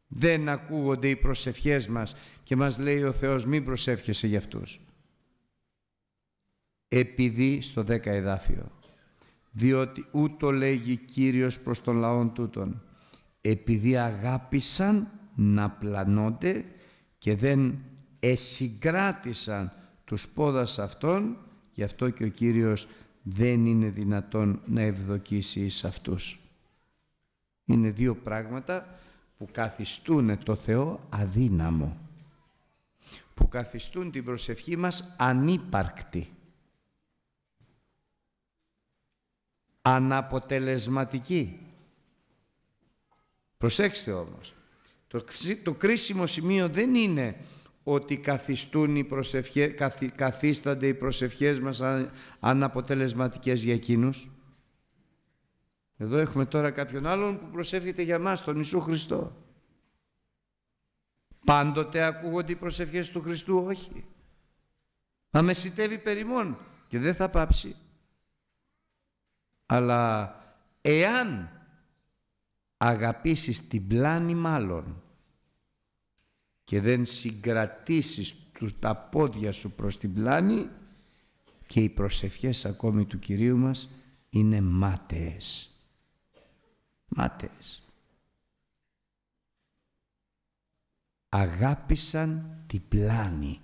δεν ακούγονται οι προσευχές μας και μας λέει ο Θεός μην προσεύχεσαι για αυτούς. Επειδή στο δέκα εδάφιο, διότι ούτω λέγει Κύριος προς τον λαόν τούτον, επειδή αγάπησαν να πλανώνται και δεν εσυγκράτησαν τους πόδας αυτών, γι' αυτό και ο Κύριος δεν είναι δυνατόν να ευδοκίσει εις αυτούς. Είναι δύο πράγματα που καθιστούν το Θεό αδύναμο, που καθιστούν την προσευχή μας ανύπαρκτη, αναποτελεσματική. Προσέξτε όμως, το, το κρίσιμο σημείο δεν είναι ότι καθιστούν οι προσευχές, καθι, καθίστανται οι προσευχές μας αν, αναποτελεσματικές για εκείνους. Εδώ έχουμε τώρα κάποιον άλλον που προσεύχεται για μας, τον Ιησού Χριστό. Πάντοτε ακούγονται οι προσευχές του Χριστού, όχι. Μα μεσητεύει περιμόν και δεν θα πάψει. Αλλά εάν αγαπήσεις την πλάνη μάλλον και δεν συγκρατήσεις τα πόδια σου προς την πλάνη και οι προσευχές ακόμη του Κυρίου μας είναι μάταιες. Μάταιες. Αγάπησαν την πλάνη.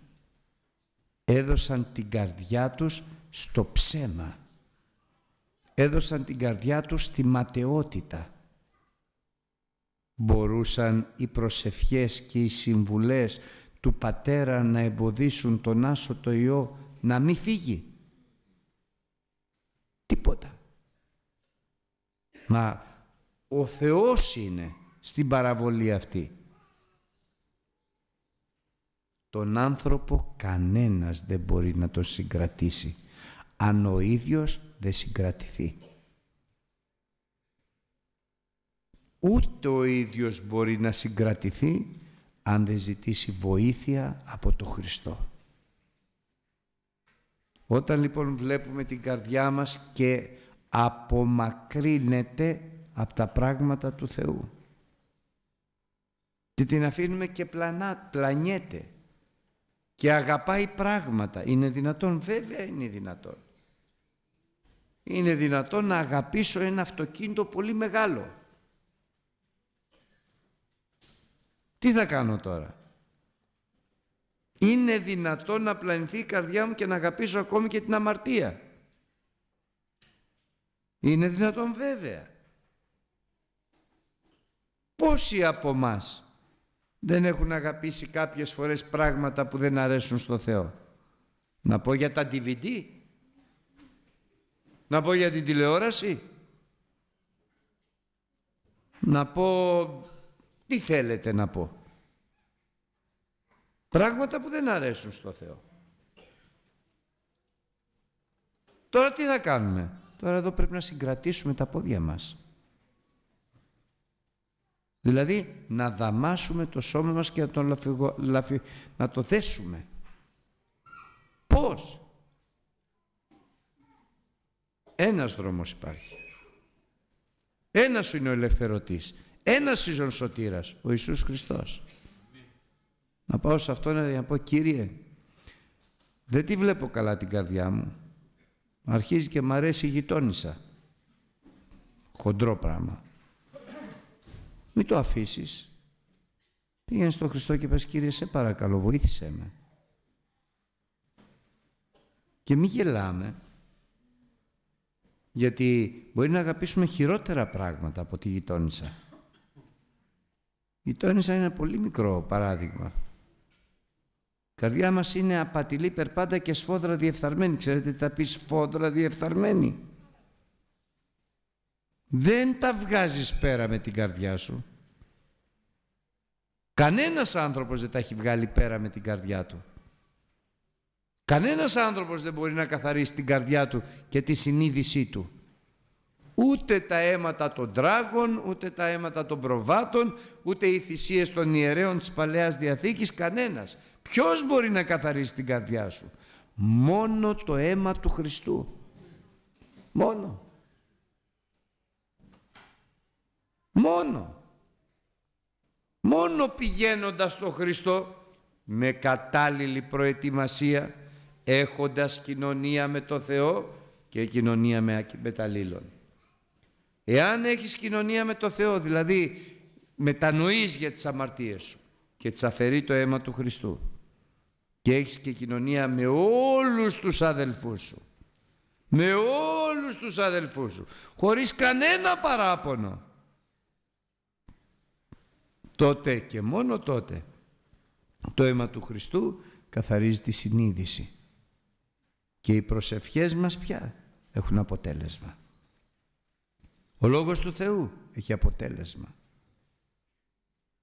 Έδωσαν την καρδιά τους στο ψέμα. Έδωσαν την καρδιά τους στη ματαιότητα. Μπορούσαν οι προσευχές και οι συμβουλές του πατέρα να εμποδίσουν τον Άσο το Υιό να μην φύγει. Τίποτα. Μα ο Θεός είναι στην παραβολή αυτή. Τον άνθρωπο κανένας δεν μπορεί να τον συγκρατήσει αν ο ίδιος δεν συγκρατηθεί. ούτε ο ίδιος μπορεί να συγκρατηθεί αν δεν ζητήσει βοήθεια από το Χριστό. Όταν λοιπόν βλέπουμε την καρδιά μας και απομακρύνεται από τα πράγματα του Θεού και την αφήνουμε και πλανά, πλανιέται και αγαπάει πράγματα. Είναι δυνατόν, βέβαια είναι δυνατόν. Είναι δυνατόν να αγαπήσω ένα αυτοκίνητο πολύ μεγάλο Τι θα κάνω τώρα. Είναι δυνατό να πλανηθεί η καρδιά μου και να αγαπήσω ακόμη και την αμαρτία. Είναι δυνατόν βέβαια. Πόσοι από εμά δεν έχουν αγαπήσει κάποιες φορές πράγματα που δεν αρέσουν στο Θεό. Να πω για τα DVD. Να πω για την τηλεόραση. Να πω τι θέλετε να πω. Πράγματα που δεν αρέσουν στο Θεό. Τώρα τι θα κάνουμε. Τώρα εδώ πρέπει να συγκρατήσουμε τα πόδια μας. Δηλαδή να δαμάσουμε το σώμα μας και να, να το θέσουμε. Πώς. Ένας δρόμος υπάρχει. Ένας είναι ο ελευθερωτής. Ένας ίσον σωτήρας, ο Ιησούς Χριστός. Να πάω σε αυτόν να πω «Κύριε, δεν τη βλέπω καλά την καρδιά μου. Αρχίζει και μ' αρέσει η γειτόνισσα. Χοντρό πράγμα. Μην το αφήσεις. Πήγαινε στον Χριστό και πες «Κύριε, σε παρακαλώ, βοήθησέ με». Και μην γελάμε. Γιατί μπορεί να αγαπήσουμε χειρότερα πράγματα από τη γειτόνισσα. Η είναι ένα πολύ μικρό παράδειγμα. Η καρδιά μας είναι απατηλή περπάντα και σφόδρα διεφθαρμένη. Ξέρετε τι θα πεις σφόδρα διεφθαρμένη. Δεν τα βγάζεις πέρα με την καρδιά σου. Κανένας άνθρωπος δεν τα έχει βγάλει πέρα με την καρδιά του. Κανένας άνθρωπος δεν μπορεί να καθαρίσει την καρδιά του και τη συνείδησή του ούτε τα αίματα των τράγων, ούτε τα αίματα των προβάτων, ούτε οι θυσίες των ιερέων της Παλαιάς Διαθήκης, κανένας. Ποιος μπορεί να καθαρίσει την καρδιά σου. Μόνο το αίμα του Χριστού. Μόνο. Μόνο. Μόνο πηγαίνοντας στο Χριστό με κατάλληλη προετοιμασία έχοντας κοινωνία με το Θεό και κοινωνία με, με τα Εάν έχεις κοινωνία με το Θεό, δηλαδή μετανοείς για τις αμαρτίες σου και τις αφαιρεί το αίμα του Χριστού και έχεις και κοινωνία με όλους τους αδελφούς σου, με όλους τους αδελφούς σου, χωρίς κανένα παράπονο, τότε και μόνο τότε το αίμα του Χριστού καθαρίζει τη συνείδηση και οι προσευχές μας πια έχουν αποτέλεσμα. Ο Λόγος του Θεού έχει αποτέλεσμα.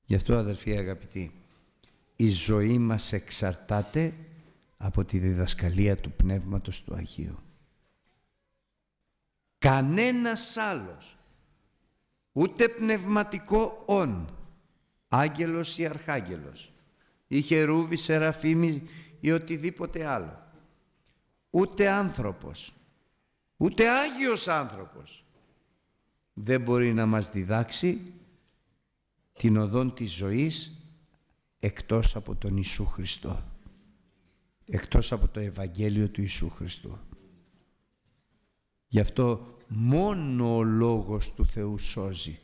Γι' αυτό αδερφοί αγαπητοί, η ζωή μας εξαρτάται από τη διδασκαλία του Πνεύματος του Αγίου. Κανένας άλλος, ούτε πνευματικό όν, άγγελος ή αρχάγγελος, ή χερούβι, σεραφίμι ή οτιδήποτε άλλο, ούτε άνθρωπος, ούτε άγιος άνθρωπος, δεν μπορεί να μας διδάξει την οδόν της ζωής εκτός από τον Ιησού Χριστό, εκτός από το Ευαγγέλιο του Ιησού Χριστού. Γι' αυτό μόνο ο Λόγος του Θεού σώζει.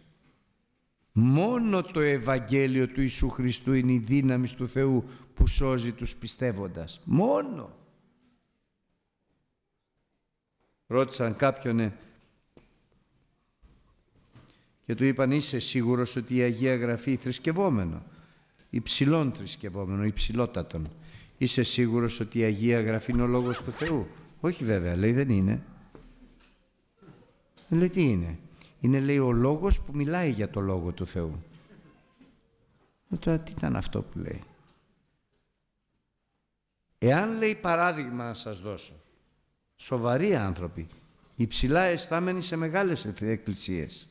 Μόνο το Ευαγγέλιο του Ιησού Χριστού είναι η δύναμη του Θεού που σώζει τους πιστεύοντας. Μόνο. Ρώτησαν κάποιον ε, και του είπαν είσαι σίγουρος ότι η Αγία Γραφή θρησκευόμενο υψηλών θρησκευόμενο, υψηλότατον είσαι σίγουρος ότι η Αγία Γραφή είναι ο Λόγος του Θεού όχι βέβαια λέει δεν είναι λέει τι είναι είναι λέει ο Λόγος που μιλάει για το Λόγο του Θεού τώρα τι ήταν αυτό που λέει εάν λέει παράδειγμα να σας δώσω σοβαροί άνθρωποι υψηλά αισθάμενοι σε μεγάλες εκκλησίες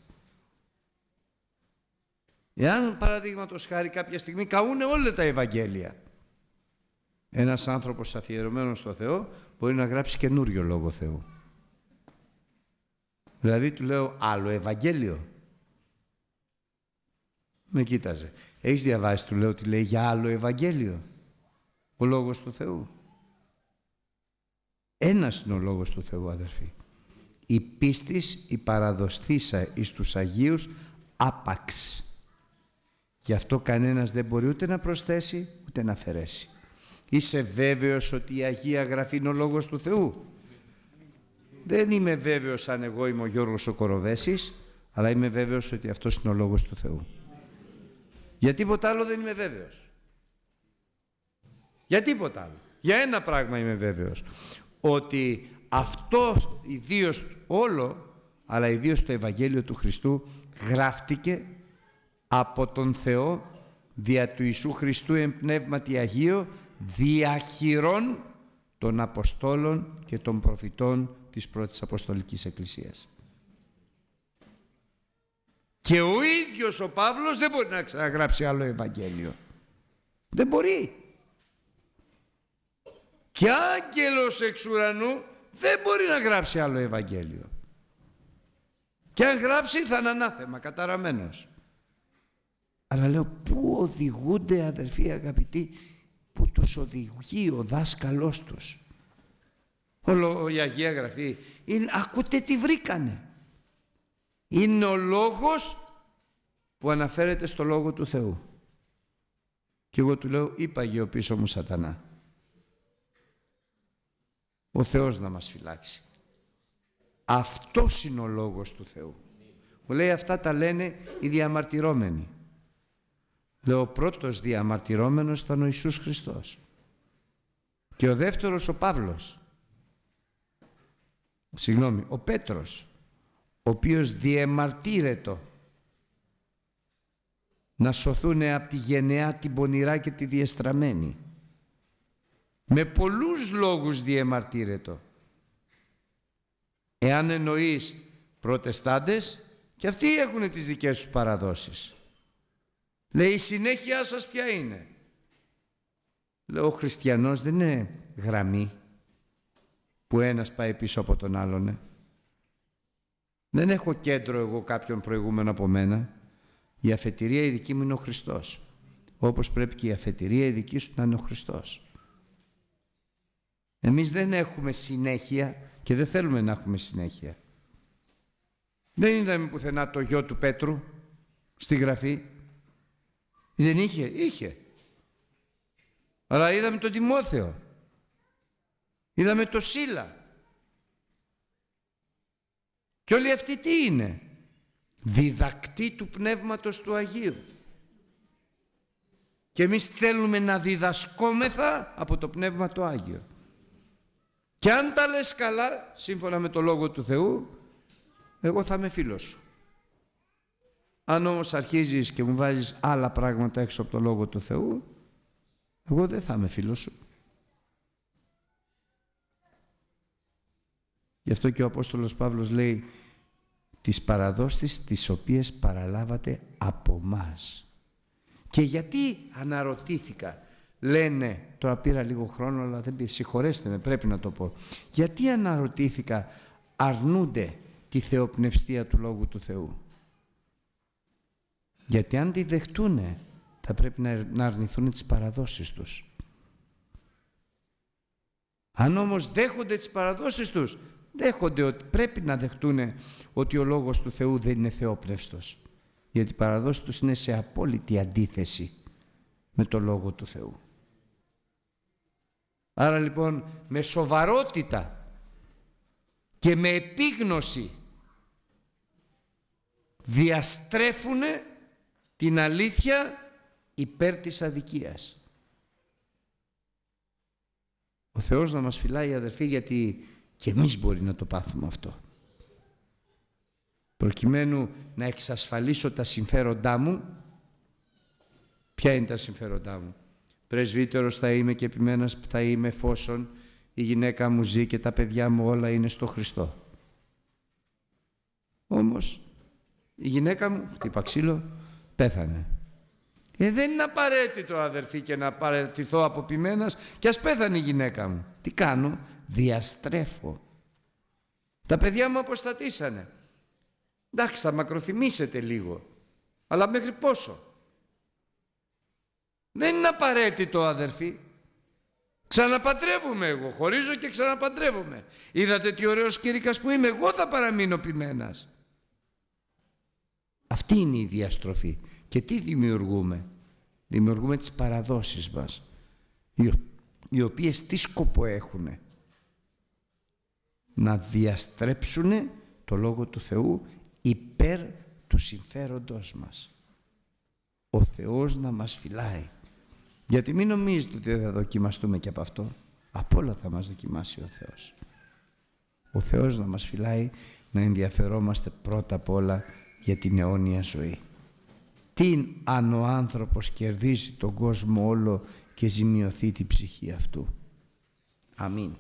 Εάν παραδείγματος χάρη κάποια στιγμή καούνε όλα τα Ευαγγέλια, ένας άνθρωπος αφιερωμένος στο Θεό μπορεί να γράψει καινούριο λόγο Θεού. Δηλαδή του λέω άλλο Ευαγγέλιο. Με κοίταζε. Έχεις διαβάσει του λέω τι λέει για άλλο Ευαγγέλιο. Ο λόγος του Θεού. Ένας είναι ο λόγος του Θεού αδερφοί. Η πίστης, η παραδοστήσα εις τους Αγίους άπαξ. Γι' αυτό κανένας δεν μπορεί ούτε να προσθέσει ούτε να αφαιρέσει. Είσαι βέβαιος ότι η Αγία Γραφή είναι ο Λόγος του Θεού. Δεν είμαι βέβαιος αν εγώ είμαι ο Γιώργος ο Κοροβέσης, αλλά είμαι βέβαιος ότι αυτός είναι ο Λόγος του Θεού. Για τίποτα άλλο δεν είμαι βέβαιος. Για τίποτα άλλο. Για ένα πράγμα είμαι βέβαιος. Ότι αυτός ιδίως όλο, αλλά ιδίως το Ευαγγέλιο του Χριστού γράφτηκε από τον Θεό δια του Ιησού Χριστού εν πνεύματι διαχειρών των Αποστόλων και των προφητών της πρώτης Αποστολικής Εκκλησίας. Και ο ίδιος ο Παύλος δεν μπορεί να γράψει άλλο Ευαγγέλιο. Δεν μπορεί. Και άγγελος εξ ουρανού δεν μπορεί να γράψει άλλο Ευαγγέλιο. Και αν γράψει θα είναι ανάθεμα, καταραμένος. Αλλά λέω πού οδηγούνται αδερφοί αγαπητοί που τους οδηγεί ο δάσκαλός τους. Όλο η Αγία Γραφή είναι, ακούτε τι βρήκανε. Είναι ο λόγος που αναφέρεται στο λόγο του Θεού. Και εγώ του λέω είπα πίσω μου σατανά. Ο Θεός να μας φυλάξει. αυτός είναι ο λόγος του Θεού. Μου λέει αυτά τα λένε οι διαμαρτυρόμενοι Λέω ο πρώτος διαμαρτυρόμενος ήταν ο Ιησούς Χριστός. Και ο δεύτερος ο Παύλος. Συγγνώμη, ο Πέτρος, ο οποίος διεμαρτύρετο να σωθούνε από τη γενεά την πονηρά και τη διεστραμένη Με πολλούς λόγους διεμαρτύρετο. Εάν εννοείς προτεστάντες, και αυτοί έχουν τις δικές τους παραδόσεις. Λέει η συνέχεια σας ποια είναι. Λέω ο χριστιανός δεν είναι γραμμή που ένας πάει πίσω από τον άλλον. Ε. Δεν έχω κέντρο εγώ κάποιον προηγούμενο από μένα. Η αφετηρία η δική μου είναι ο Χριστός. Όπως πρέπει και η αφετηρία η δική σου να είναι ο Χριστός. Εμείς δεν έχουμε συνέχεια και δεν θέλουμε να έχουμε συνέχεια. Δεν είδαμε πουθενά το γιο του Πέτρου στη Γραφή δεν είχε, είχε. Αλλά είδαμε τον Τιμόθεο. Είδαμε το Σίλα. Και όλοι αυτοί τι είναι. Διδακτοί του Πνεύματος του Αγίου. Και εμείς θέλουμε να διδασκόμεθα από το Πνεύμα το Άγιο. Και αν τα λες καλά, σύμφωνα με το Λόγο του Θεού, εγώ θα είμαι φίλος σου. Αν όμως αρχίζεις και μου βάζεις άλλα πράγματα έξω από το Λόγο του Θεού, εγώ δεν θα είμαι φίλος σου. Γι' αυτό και ο Απόστολος Παύλος λέει τις παραδόσεις τις οποίες παραλάβατε από μας. Και γιατί αναρωτήθηκα, λένε, τώρα πήρα λίγο χρόνο αλλά δεν πει, συγχωρέστε με πρέπει να το πω, γιατί αναρωτήθηκα αρνούνται τη θεοπνευστία του Λόγου του Θεού. Γιατί αν τη δεχτούν θα πρέπει να αρνηθούν τις παραδόσεις τους. Αν όμως δέχονται τις παραδόσεις τους, δέχονται ότι πρέπει να δεχτούν ότι ο Λόγος του Θεού δεν είναι θεόπνευστος. Γιατί οι παραδόσεις τους είναι σε απόλυτη αντίθεση με το Λόγο του Θεού. Άρα λοιπόν με σοβαρότητα και με επίγνωση διαστρέφουνε την αλήθεια υπέρ της αδικίας. Ο Θεός να μας φυλάει αδερφοί γιατί και εμείς μπορεί να το πάθουμε αυτό. Προκειμένου να εξασφαλίσω τα συμφέροντά μου, ποια είναι τα συμφέροντά μου. Πρεσβύτερος θα είμαι και επιμένας θα είμαι εφόσον η γυναίκα μου ζει και τα παιδιά μου όλα είναι στο Χριστό. Όμως η γυναίκα μου χτύπα ξύλο, Πέθανε. Ε, δεν είναι απαραίτητο αδερφή και να από ποιμένας και ας πέθανε η γυναίκα μου. Τι κάνω, διαστρέφω. Τα παιδιά μου αποστατήσανε. Εντάξει, θα μακροθυμήσετε λίγο. Αλλά μέχρι πόσο. Δεν είναι απαραίτητο αδερφή. Ξαναπαντρεύομαι εγώ. Χωρίζω και ξαναπαντρεύομαι. Είδατε τι ωραίος κήρυκας που είμαι. Εγώ θα παραμείνω ποιμένας. Αυτή είναι η διαστροφή. Και τι δημιουργούμε. Δημιουργούμε τις παραδόσεις μας, οι οποίες τι σκοπό έχουν. Να διαστρέψουν το Λόγο του Θεού υπέρ του συμφέροντος μας. Ο Θεός να μας φυλάει. Γιατί μην νομίζετε ότι δεν θα δοκιμαστούμε και από αυτό. Από όλα θα μας δοκιμάσει ο Θεός. Ο Θεός να μας φυλάει να ενδιαφερόμαστε πρώτα απ' όλα για την αιώνια ζωή. Τιν αν ο άνθρωπος κερδίζει τον κόσμο όλο και ζημιωθεί την ψυχή αυτού. Αμήν.